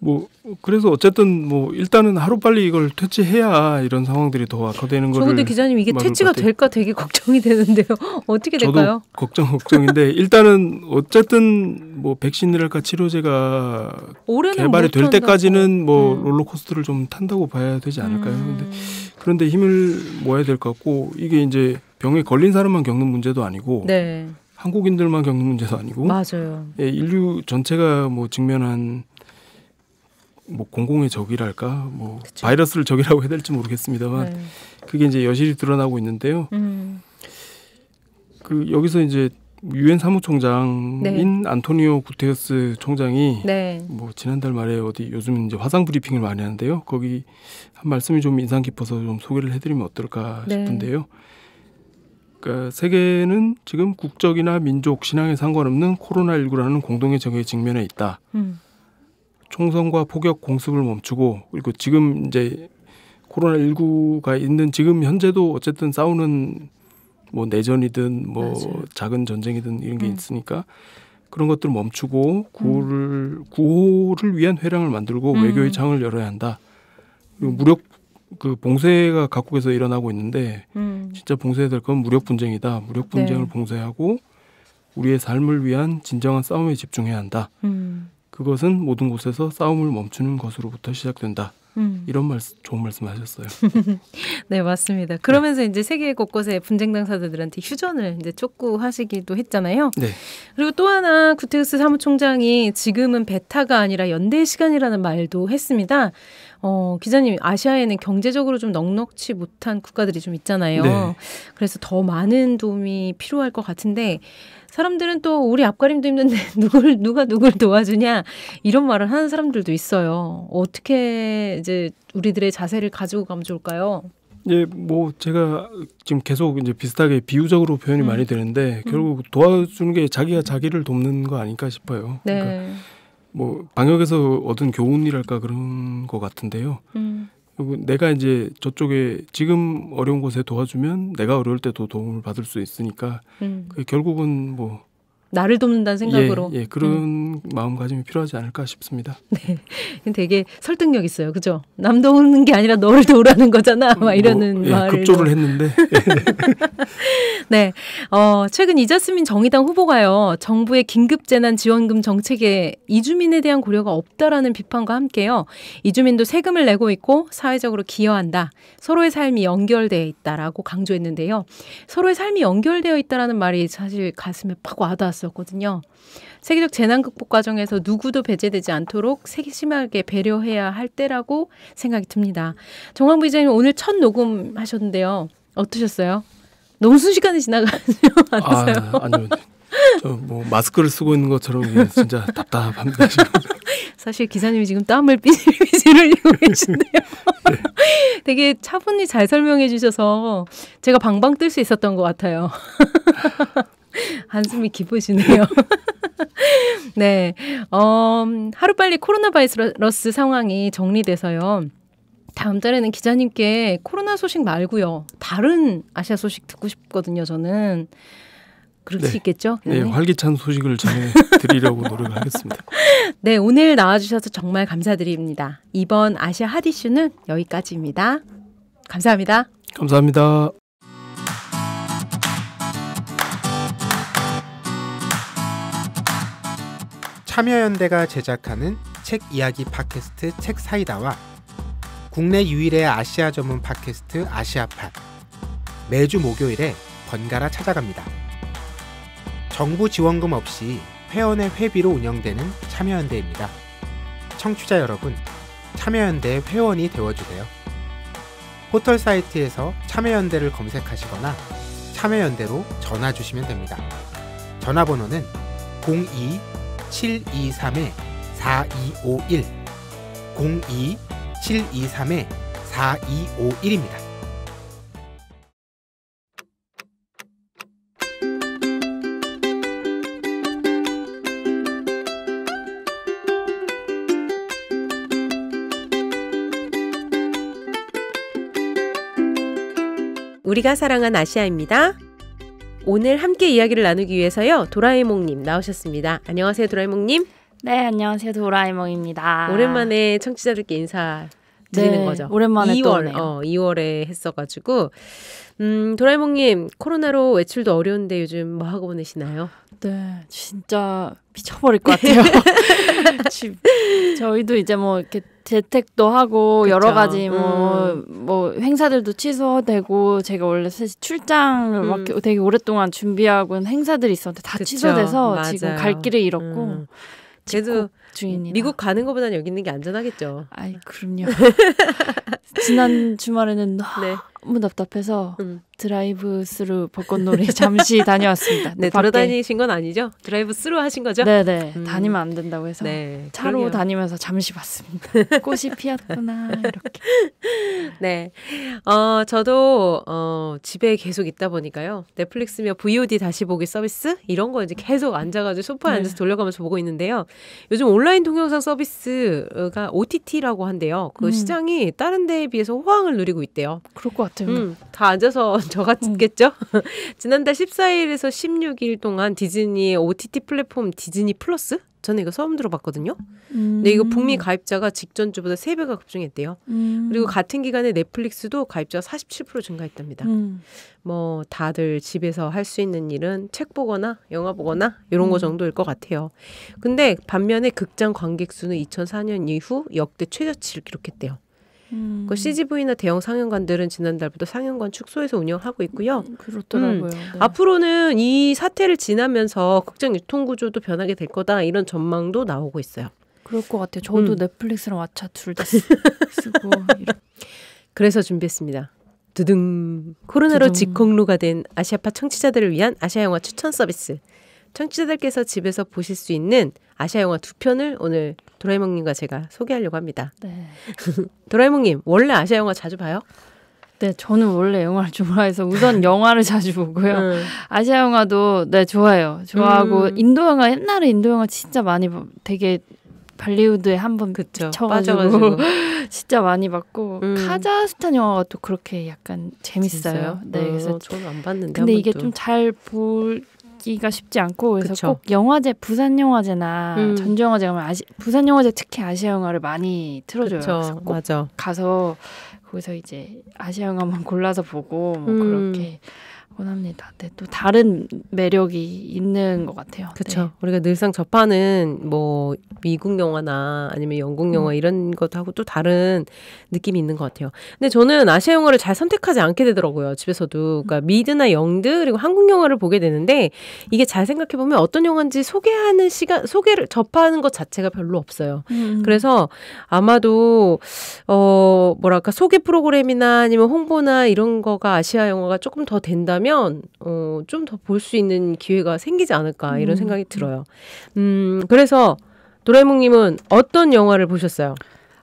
뭐 그래서 어쨌든 뭐 일단은 하루 빨리 이걸 퇴치해야 이런 상황들이 더 악화되는 거를. 그런데 기자님 이게 퇴치가 될까 되게 걱정이 되는데요. 어떻게 될까요? 걱정 걱정인데 일단은 어쨌든 뭐 백신이랄까 치료제가 개발이 될 때까지는 뭐 음. 롤러코스터를 좀 탄다고 봐야 되지 않을까요? 근데 음. 그런데 힘을 모아야 될 것 같고 이게 이제 병에 걸린 사람만 겪는 문제도 아니고 네. 한국인들만 겪는 문제도 아니고 맞아요. 예, 인류 전체가 뭐 직면한 뭐 공공의 적이랄까 뭐 그쵸. 바이러스를 적이라고 해야 될지 모르겠습니다만 네. 그게 이제 여실히 드러나고 있는데요. 음. 그 여기서 이제 유엔 사무총장인 네. 안토니오 구테우스 총장이 네. 뭐 지난달 말에 어디 요즘 이제 화상 브리핑을 많이 하는데요. 거기 한 말씀이 좀 인상 깊어서 좀 소개를 해드리면 어떨까 네. 싶은데요. 그러니까 세계는 지금 국적이나 민족, 신앙에 상관없는 코로나19라는 공동의 적의직면에 있다. 음. 총선과 폭격 공습을 멈추고 그리고 지금 이제 코로나19가 있는 지금 현재도 어쨌든 싸우는 뭐 내전이든 뭐맞아 작은 전쟁이든 이런 게 음. 있으니까 그런 것들 을 멈추고 구호를 음. 구호를 위한 회랑을 만들고 음. 외교의 창을 열어야 한다. 그리고 무력 그 봉쇄가 각국에서 일어나고 있는데 음. 진짜 봉쇄될건 무력 분쟁이다. 무력 네. 분쟁을 네. 봉쇄하고 우리의 삶을 위한 진정한 싸움에 집중해야 한다. 음. 그것은 모든 곳에서 싸움을 멈추는 것으로부터 시작된다. 음. 이런 말 좋은 말씀하셨어요. 네 맞습니다. 그러면서 네. 이제 세계 곳곳에 분쟁 당사자들한테 휴전을 이제 촉구하시기도 했잖아요. 네. 그리고 또 하나 구테우스 사무총장이 지금은 베타가 아니라 연대 시간이라는 말도 했습니다. 어, 기자님 아시아에는 경제적으로 좀 넉넉치 못한 국가들이 좀 있잖아요. 네. 그래서 더 많은 도움이 필요할 것 같은데 사람들은 또 우리 앞가림도 힘든데 누굴 누가 누굴 도와주냐 이런 말을 하는 사람들도 있어요. 어떻게 이제 우리들의 자세를 가지고 가면 좋을까요? 예, 뭐 제가 지금 계속 이제 비슷하게 비유적으로 표현이 음. 많이 되는데 음. 결국 도와주는 게 자기가 자기를 돕는 거 아닐까 싶어요. 네. 그러니까 뭐 방역에서 얻은 교훈이랄까 그런 것 같은데요. 음. 그리고 내가 이제 저쪽에 지금 어려운 곳에 도와주면 내가 어려울 때도 도움을 받을 수 있으니까 음. 결국은 뭐 나를 돕는다는 예, 생각으로 예, 예 그런 음. 마음가짐이 필요하지 않을까 싶습니다. 네, 되게 설득력 있어요, 그죠? 남 도우는 게 아니라 너를 도우라는 거잖아, 뭐, 막 이러는 뭐, 예, 급조를 했는데. 네, 어, 최근 이자스민 정의당 후보가요 정부의 긴급 재난 지원금 정책에 이주민에 대한 고려가 없다라는 비판과 함께요 이주민도 세금을 내고 있고 사회적으로 기여한다, 서로의 삶이 연결되어 있다라고 강조했는데요, 서로의 삶이 연결되어 있다라는 말이 사실 가슴에 팍 와닿았어요. 있었거든요. 세계적 재난 극복 과정에서 누구도 배제되지 않도록 세심하게 배려해야 할 때라고 생각이 듭니다. 정황 기자님 오늘 첫 녹음 하셨는데요. 어떠셨어요? 너무 순식간에 지나가지 않았어요? 아, 아니요. 저뭐 마스크를 쓰고 있는 것처럼 진짜 답답합니다. 사실 기사님이 지금 땀을 삐질삐질 흘리고 계신데요. 네. 되게 차분히 잘 설명해 주셔서 제가 방방 뜰 수 있었던 것 같아요. 한숨이 깊으시네요. 네. 어, 하루빨리 코로나 바이러스 상황이 정리돼서요. 다음 달에는 기자님께 코로나 소식 말고요. 다른 아시아 소식 듣고 싶거든요, 저는. 그럴 네. 수 있겠죠? 네, 네. 활기찬 소식을 전해드리려고 노력하겠습니다. 네, 오늘 나와주셔서 정말 감사드립니다. 이번 아시아 핫 이슈는 여기까지입니다. 감사합니다. 감사합니다. 참여연대가 제작하는 책 이야기 팟캐스트 책 사이다와 국내 유일의 아시아 전문 팟캐스트 아시아팟 매주 목요일에 번갈아 찾아갑니다. 정부 지원금 없이 회원의 회비로 운영되는 참여연대입니다. 청취자 여러분, 참여연대 회원이 되어주세요. 포털 사이트에서 참여연대를 검색하시거나 참여연대로 전화 주시면 됩니다. 전화번호는 02 723-4251 02-723-4251입니다. 우리가 사랑한 아시아입니다. 오늘 함께 이야기를 나누기 위해서요. 도라에몽님 나오셨습니다. 안녕하세요, 도라에몽님. 네, 안녕하세요. 도라에몽입니다. 오랜만에 청취자들께 인사 드리는 네, 거죠. 오랜만에 2월, 또 오네요. 어, 2월에 했어가지고 음, 도라에몽님 코로나로 외출도 어려운데 요즘 뭐 하고 보내시나요? 네, 진짜 미쳐버릴 것 같아요. 저희도 이제 뭐 이렇게 재택도 하고 그쵸. 여러 가지 뭐뭐 음. 뭐 행사들도 취소되고 제가 원래 사실 출장을 음. 막 되게 오랫동안 준비하고 행사들이 있었는데 다 그쵸. 취소돼서 맞아요. 지금 갈 길을 잃었고 음. 그래도 중입니다. 미국 가는 것보다는 여기 있는 게 안전하겠죠. 아이 그럼요. 지난 주말에는 네. 너무 답답해서 음. 드라이브 스루 벚꽃놀이 잠시 다녀왔습니다. 네, 밖에. 다니신건 아니죠? 드라이브 스루 하신 거죠? 네, 네. 음. 다니면 안 된다고 해서 네, 차로 그럼요. 다니면서 잠시 봤습니다. 꽃이 피었구나 이렇게. 네, 어 저도 어 집에 계속 있다 보니까요 넷플릭스며 VOD 다시 보기 서비스 이런 거 이제 계속 앉아가지고 소파에 네. 앉아서 돌려가면서 보고 있는데요. 요즘 온라인 동영상 서비스가 OTT라고 한대요. 그 음. 시장이 다른 데에 비해서 호황을 누리고 있대요. 그럴 것 같아요. 음, 다 앉아서 저같겠죠? 음. 지난달 14일에서 16일 동안 디즈니의 OTT 플랫폼 디즈니 플러스? 저는 이거 처음 들어봤거든요. 음. 근데 이거 북미 음. 가입자가 직전주보다 세배가 급증했대요. 음. 그리고 같은 기간에 넷플릭스도 가입자가 47% 증가했답니다. 음. 뭐 다들 집에서 할 수 있는 일은 책 보거나 영화 보거나 이런 거 음. 정도일 것 같아요. 근데 반면에 극장 관객 수는 2004년 이후 역대 최저치를 기록했대요. 음. 그 CGV나 대형 상영관들은 지난달부터 상영관 축소해서 운영하고 있고요. 음, 그렇더라고요. 음. 네. 앞으로는 이 사태를 지나면서 극장 유통 구조도 변하게 될 거다 이런 전망도 나오고 있어요. 그럴 것 같아요. 저도 음. 넷플릭스랑 왓챠 둘 다 쓰고 그래서 준비했습니다. 두둥 코로나로 두둥. 직공로가된 아시아파 청취자들을 위한 아시아 영화 추천 서비스 청취자들께서 집에서 보실 수 있는 아시아 영화 두 편을 오늘 도라에몽님과 제가 소개하려고 합니다. 네. 도라에몽님 원래 아시아 영화 자주 봐요? 네, 저는 원래 영화를 좋아해서 우선 영화를 자주 보고요. 음. 아시아 영화도 네좋아요 좋아하고 음. 인도 영화 옛날에 인도 영화 진짜 많이 되게 발리우드에 한번 미쳐가지고 진짜 많이 봤고 음. 카자흐스탄 영화가 또 그렇게 약간 재밌어요. 진짜요? 네, 그래서 어, 저는 안 봤는데 근데 이게 좀잘볼 찾기가 쉽지 않고 그래서 그쵸. 꼭 영화제 부산 영화제나 음. 전주 영화제 가면 아시, 부산 영화제 특히 아시아 영화를 많이 틀어줘요. 그쵸. 맞아. 가서 거기서 이제 아시아 영화만 골라서 보고 뭐 음. 그렇게 하곤 합니다. 네, 또 다른 매력이 있는 것 같아요. 그렇죠. 네. 우리가 늘상 접하는 뭐 미국 영화나 아니면 영국 영화 음. 이런 것하고 또 다른 느낌이 있는 것 같아요. 근데 저는 아시아 영화를 잘 선택하지 않게 되더라고요. 집에서도 그러니까 음. 미드나 영드 그리고 한국 영화를 보게 되는데 이게 잘 생각해 보면 어떤 영화인지 소개하는 시간 소개를 접하는 것 자체가 별로 없어요. 음, 음. 그래서 아마도 어 뭐랄까 소개 프로그램이나 아니면 홍보나 이런 거가 아시아 영화가 조금 더 된다면. 한면 어, 좀더 볼 수 있는 기회가 생기지 않을까 이런 음. 생각이 들어요. 음, 그래서 도라에몽님은 어떤 영화를 보셨어요?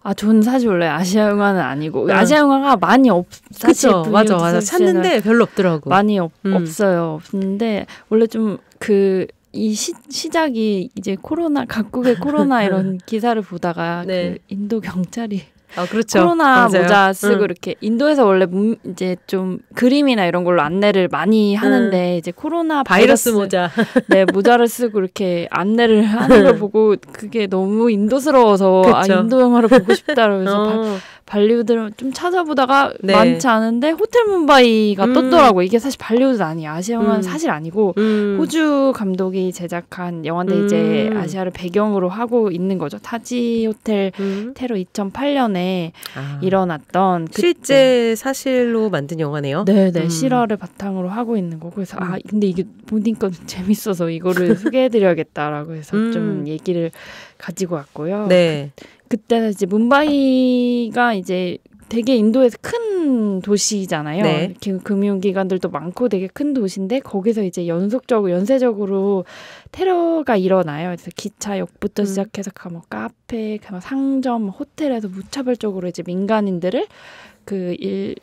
아, 저는 사실 원래 아시아 영화는 아니고 응. 아시아 영화가 많이 없 사실 맞아 맞아 찾는데 별로 없더라고 많이 없, 음. 없어요. 근데 원래 좀 그 이 시작이 이제 코로나 각국의 코로나 이런 기사를 보다가 네. 그 인도 경찰이 아, 그렇죠. 코로나 맞아요. 모자 쓰고 응. 이렇게 인도에서 원래 문, 이제 좀 그림이나 이런 걸로 안내를 많이 하는데 응. 이제 코로나 바이러스, 바이러스, 모자 네 모자를 쓰고 이렇게 안내를 하는 걸 보고 그게 너무 인도스러워서 아, 그쵸. 아 인도 영화를 보고 싶다 그래서 어. 발리우드를 좀 찾아보다가 네. 많지 않은데 호텔 문바이가 음. 떴더라고. 이게 사실 발리우드 아니야. 아시아 영화는 음. 사실 아니고 음. 호주 감독이 제작한 영화인데 이제 음. 아시아를 배경으로 하고 있는 거죠. 타지 호텔 음. 테러 2008년에 아. 일어났던 실제 사실로 만든 영화네요. 네, 네. 음. 실화를 바탕으로 하고 있는 거 그래서 아 근데 이게 보니까 재밌어서 이거를 소개해드려야겠다라고 해서 좀 얘기를 가지고 왔고요. 네. 그 그때는 이제 문바이가 이제 되게 인도에서 큰 도시잖아요. 네. 금융기관들도 많고 되게 큰 도시인데 거기서 이제 연속적으로 연쇄적으로 테러가 일어나요. 그래서 기차역부터 음. 시작해서 가뭐 카페, 가뭐 상점, 호텔에서 무차별적으로 이제 민간인들을 그 일,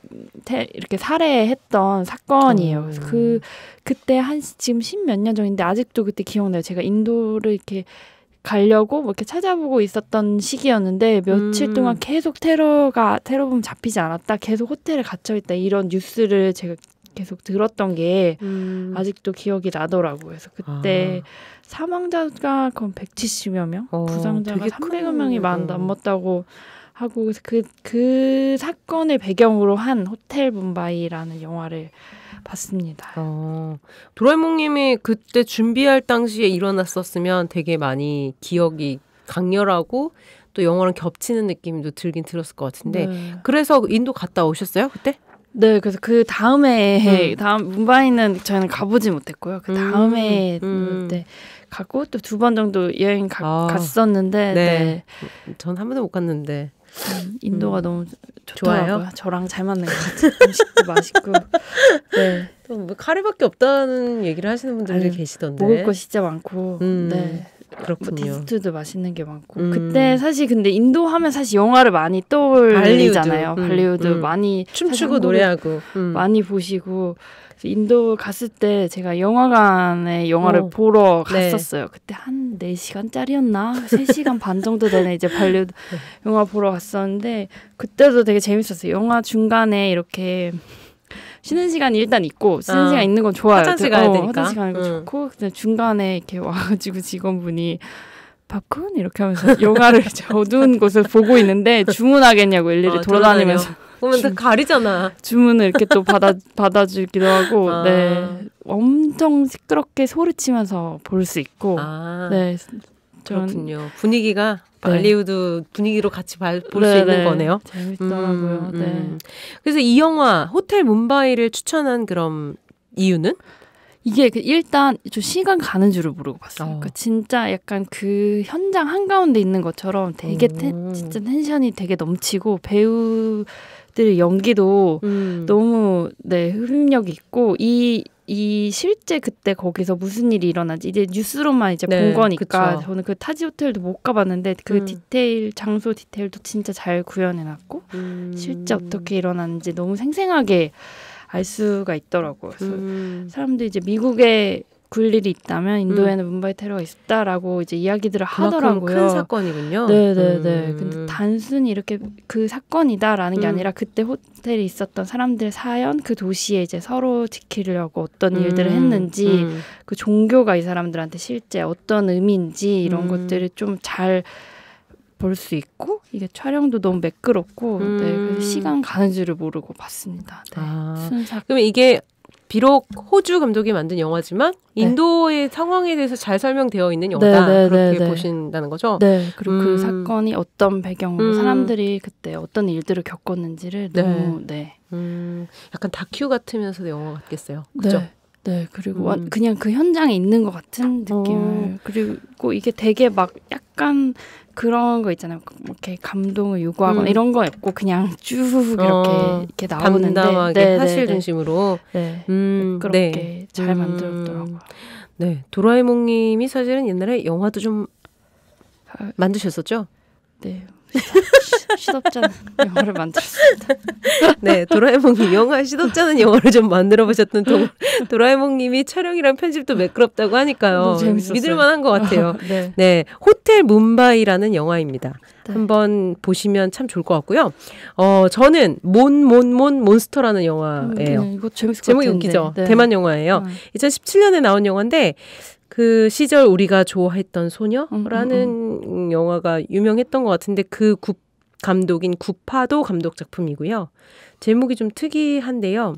태, 이렇게 살해했던 사건이에요. 그, 음. 그 그때 한 지금 십몇년 전인데 아직도 그때 기억나요. 제가 인도를 이렇게 가려고 뭐 이렇게 찾아보고 있었던 시기였는데 며칠 음. 동안 계속 테러가 테러범 잡히지 않았다 계속 호텔에 갇혀 있다 이런 뉴스를 제가 계속 들었던 게 음. 아직도 기억이 나더라고요. 그래서 그때 아. 사망자가 그럼 170여 명, 어, 부상자가 300여 명이 만넘다고 하고 그 그, 그 사건을 배경으로 한 호텔 문바이라는 영화를 봤습니다. 어, 도라에몽님이 그때 준비할 당시에 일어났었으면 되게 많이 기억이 강렬하고 또 영어랑 겹치는 느낌도 들긴 들었을 것 같은데 네. 그래서 인도 갔다 오셨어요 그때? 네, 그래서 그 다음에 음. 다음 문바이는 저희는 가보지 못했고요. 그 음, 다음에 음, 음. 갔고 또 두 번 정도 여행 가, 아, 갔었는데 네. 네. 전 한 번도 못 갔는데 음, 인도가 음. 너무 좋더라고요. 좋아요. 저랑 잘 맞는 것 같아요. 음식도 맛있고. 네. 또뭐 카레밖에 없다는 얘기를 하시는 분들도 계시던데. 먹을 거 진짜 많고. 음. 네. 뭐 그렇군요. 뭐스트푸 맛있는 게 많고 음. 그때 사실 근데 인도 하면 사실 영화를 많이 떠올리잖아요. 발리우드 음. 음. 많이 춤추고 노래하고 음. 많이 보시고 인도 갔을 때 제가 영화관에 영화를 오. 어. 보러 네. 갔었어요. 네. 그때 한 4시간짜리였나? 3시간 반 정도 되는 이제 발류 네. 영화 보러 갔었는데 그때도 되게 재밌었어요. 영화 중간에 이렇게 쉬는 시간이 일단 있고 쉬는 어. 시간 있는 건 좋아요. 화장실 가야 어, 되니까. 화장실 가는 거 응. 좋고 근데 중간에 이렇게 와가지고 직원분이 팝콘 이렇게 하면서 영화를 어두운 곳을 보고 있는데 주문하겠냐고 일일이 어, 돌아다니면서 보면 다 가리잖아. 주문을 이렇게 또 받아 받아주기도 하고, 아. 네 엄청 시끄럽게 소리치면서 볼 수 있고, 아. 네 그렇군요. 분위기가 네. 발리우드 네. 분위기로 같이 볼수 네, 있는 네. 거네요. 재밌더라고요. 음, 네. 음. 그래서 이 영화 호텔 뭄바이를 추천한 그럼 이유는? 이게 그 일단 저 시간 가는 줄을 모르고 봤어요. 어. 그러니까 진짜 약간 그 현장 한가운데 있는 것처럼 되게 텐, 음. 진짜 텐션이 되게 넘치고 배우 들의 연기도 음. 너무 네 흡입력 있고 이 이 실제 그때 거기서 무슨 일이 일어나지 이제 뉴스로만 이제 네, 본 거니까 그쵸. 저는 그 타지 호텔도 못 가봤는데 그 음. 디테일 장소 디테일도 진짜 잘 구현해놨고 음. 실제 어떻게 일어났는지 너무 생생하게 알 수가 있더라고요. 그래서 음. 사람들이 이제 미국에 굴 일이 있다면 음. 인도에는 음. 문바이 테러가 있다라고 이제 이야기들을 하더라고요. 큰 사건이군요. 네네네. 음. 근데 단순히 이렇게 그 사건이다라는 게 음. 아니라 그때 호텔에 있었던 사람들 사연, 그 도시에 이제 서로 지키려고 어떤 일들을 음. 했는지, 음. 그 종교가 이 사람들한테 실제 어떤 의미인지 이런 것들을 좀 잘 볼 수 있고 이게 촬영도 너무 매끄럽고 네, 음. 네, 시간 가는 줄을 모르고 봤습니다. 네. 아, 순삭. 그럼 이게 비록 호주 감독이 만든 영화지만 네. 인도의 네. 상황에 대해서 잘 설명되어 있는 영화다 네, 네, 그렇게 네, 네. 보신다는 거죠. 네, 그리고 그 음. 그 사건이 어떤 배경으로 음. 사람들이 그때 어떤 일들을 겪었는지를 너무 네, 음, 약간 다큐 같으면서도 영화 같겠어요. 그죠? 렇 네, 그리고 음. 그냥 그 현장에 있는 것 같은 느낌. 어. 그리고 이게 되게 막 약간 그런 거 있잖아요. 뭐 이렇게 감동을 요구하거나 음. 이런 거 없고 그냥 쭉 이렇게 어, 이렇게 나오는데 담담하게 네, 네 사실 네, 중심으로 네. 음, 그렇게 네. 잘 음. 만들었더라고요. 네, 도라에몽님이 사실은 옛날에 영화도 좀 아, 만드셨었죠? 네. 시덥잖은 영화를 만들었습니다. 네, 도라에몽님 영화 시덥잖은 영화를 좀 만들어 보셨던 도라에몽님이 촬영이랑 편집도 매끄럽다고 하니까요. 믿을만한 것 같아요. 네. 네. 호텔 문바이라는 영화입니다. 네. 한번 보시면 참 좋을 것 같고요. 어, 저는 몬 몬 몬 몬스터라는 영화예요. 음, 네, 이거 재밌을 것 제목이 웃기죠. 네. 대만 영화예요. 어. 2017년에 나온 영화인데 그 시절 우리가 좋아했던 소녀라는 음, 음, 음. 영화가 유명했던 것 같은데 그 구, 감독인 구파도 감독 작품이고요. 제목이 좀 특이한데요.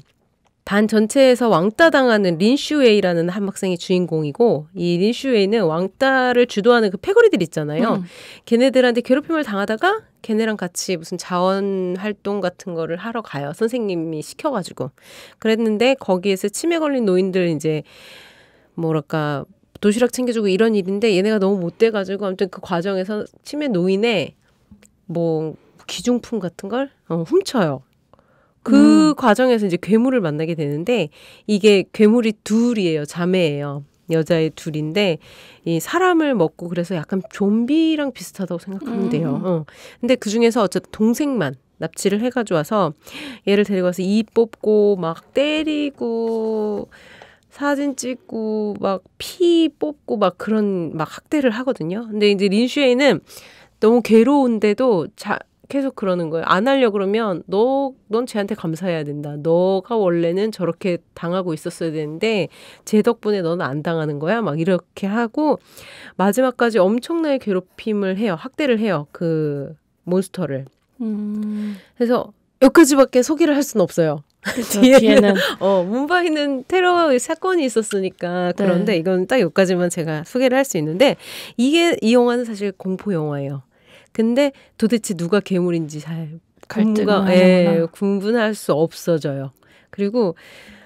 단 전체에서 왕따 당하는 린슈웨이라는 한 학생이 주인공이고 이 린슈웨이는 왕따를 주도하는 그 패거리들 있잖아요. 음. 걔네들한테 괴롭힘을 당하다가 걔네랑 같이 무슨 자원 활동 같은 거를 하러 가요. 선생님이 시켜가지고 그랬는데 거기에서 치매 걸린 노인들 이제 뭐랄까 도시락 챙겨주고 이런 일인데 얘네가 너무 못돼가지고 아무튼 그 과정에서 치매 노인의 뭐 기중품 같은 걸 어, 훔쳐요. 그 음. 과정에서 이제 괴물을 만나게 되는데 이게 괴물이 둘이에요. 자매예요. 여자의 둘인데 이 사람을 먹고 그래서 약간 좀비랑 비슷하다고 생각하면 돼요. 음. 어. 근데 그 중에서 어쨌든 동생만 납치를 해가지고 와서 얘를 데리고 와서 입 뽑고 막 때리고 사진 찍고 막 피 뽑고 막 그런 막 학대를 하거든요. 근데 이제 린슈에는 이 너무 괴로운데도 자, 계속 그러는 거예요. 안 하려 그러면 너넌 쟤한테 감사해야 된다. 너가 원래는 저렇게 당하고 있었어야 되는데 제 덕분에 너는 안 당하는 거야. 막 이렇게 하고 마지막까지 엄청나게 괴롭힘을 해요. 학대를 해요. 그 몬스터를. 음. 그래서 여기까지밖에 소개를 할 수는 없어요. 그렇죠, 뒤에는, 어 문바이는 테러 사건이 있었으니까 그런데 네. 이건 딱 여기까지만 제가 소개를 할 수 있는데 이게 이 영화는 사실 공포 영화예요. 근데 도대체 누가 괴물인지 잘 갈등가 예, 구분할 수 없어져요. 그리고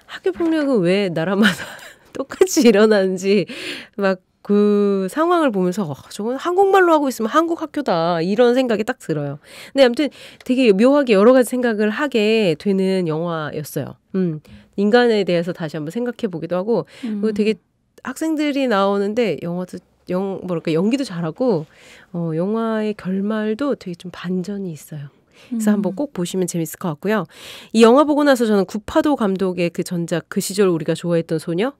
학교 폭력은 왜 나라마다 똑같이 일어나는지 막그 상황을 보면서 어, 저건 한국말로 하고 있으면 한국 학교다 이런 생각이 딱 들어요. 근데 아무튼 되게 묘하게 여러 가지 생각을 하게 되는 영화였어요. 음, 인간에 대해서 다시 한번 생각해 보기도 하고 음. 그리고 되게 학생들이 나오는데 영화도 영 뭐랄까 연기도 잘하고 어, 영화의 결말도 되게 좀 반전이 있어요. 그래서 음. 한번 꼭 보시면 재밌을 것 같고요. 이 영화 보고 나서 저는 구파도 감독의 그 전작 그 시절 우리가 좋아했던 소녀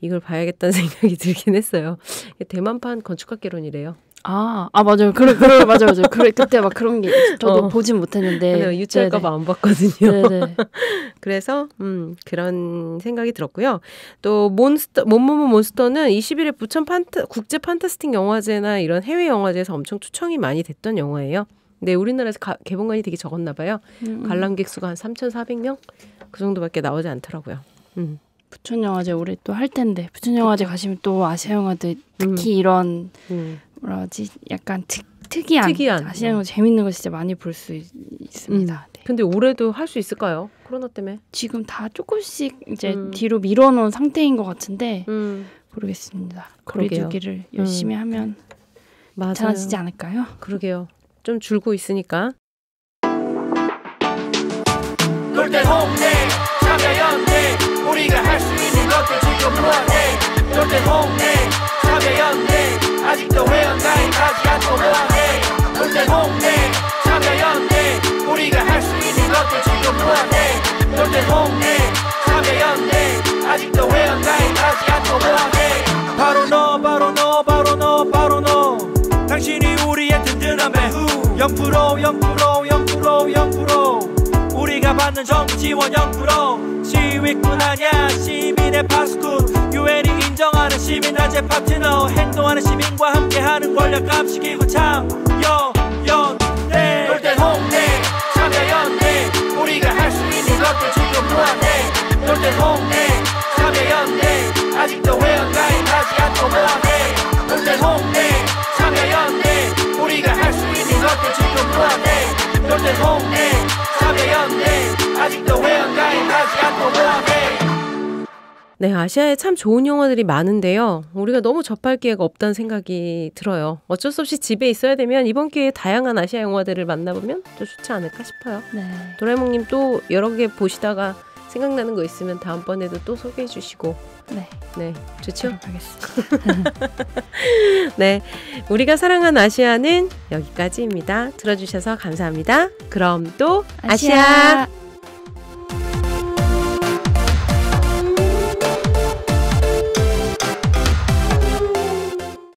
이걸 봐야겠다는 생각이 들긴 했어요. 대만판 건축학개론이래요. 아, 아 맞아요. 그래, 그래 맞아요, 맞아요. 그래 그때 막 그런 게 저도 어. 보진 못했는데 아, 유치할까봐 안 봤거든요. 그래서 음 그런 생각이 들었고요. 또 몬스터 몸몸은 몬스터는 21일 부천 판타, 국제 판타스틱 영화제나 이런 해외 영화제에서 엄청 초청이 많이 됐던 영화예요. 근 우리나라에서 가, 개봉관이 되게 적었나 봐요. 음. 관람객 수가 한 3,400명 그 정도밖에 나오지 않더라고요. 음. 부천영화제 올해 또 할 텐데 부천영화제 가시면 또 아시아 영화들 특히 음. 이런 음. 뭐라지 약간 특, 특이한, 특이한 아시아 영화 음. 재밌는 거 진짜 많이 볼 수 있습니다. 음. 네. 근데 올해도 할 수 있을까요? 코로나 때문에 지금 다 조금씩 이제 음. 뒤로 밀어놓은 상태인 것 같은데 음. 모르겠습니다. 거리두기를 열심히 하면 맞아 괜찮아지지 않을까요? 그러게요. 좀 줄고 있으니까. 무한해 절대 홍해 참여연대 아직도 회원가입 하지 않고 무한해 절대 홍해 참여연대 우리가 할 수 있는 것들 지금 무한해 절대 홍해 참여연대 아직도 회원가입 하지 않고 무한해 바로 너 바로 너 바로 너 바로 너 당신이 우리의 든든한 배후 영프로 영프로 영프로 영프로 우리가 받는 정치원 영프로 시위꾼 아냐 시위 시 파수꾼 유엔이 인정하는 시민단체 파트너 행동하는 시민과 함께하는 권력 감시기구 참여연대 놀땐 네. 홍대 참여연대 우리가 할 수 있는 것들 지금 무한대 놀땐 홍대 참여연대 아직도 회원가입하지 않고 무한대 놀땐 홍대 참여연대 우리가 할 수 있는 것들 지금 무한대 놀땐 홍대 참여연대 아직도 회원가입하지 않고 무한대 네, 아시아에 참 좋은 영화들이 많은데요. 우리가 너무 접할 기회가 없다는 생각이 들어요. 어쩔 수 없이 집에 있어야 되면 이번 기회에 다양한 아시아 영화들을 만나보면 또 좋지 않을까 싶어요. 네. 도라에몽님 또 여러 개 보시다가 생각나는 거 있으면 다음번에도 또 소개해 주시고 네. 네. 좋죠? 알겠습니다. 네. 우리가 사랑한 아시아는 여기까지입니다. 들어주셔서 감사합니다. 그럼 또 아시아. 아시아.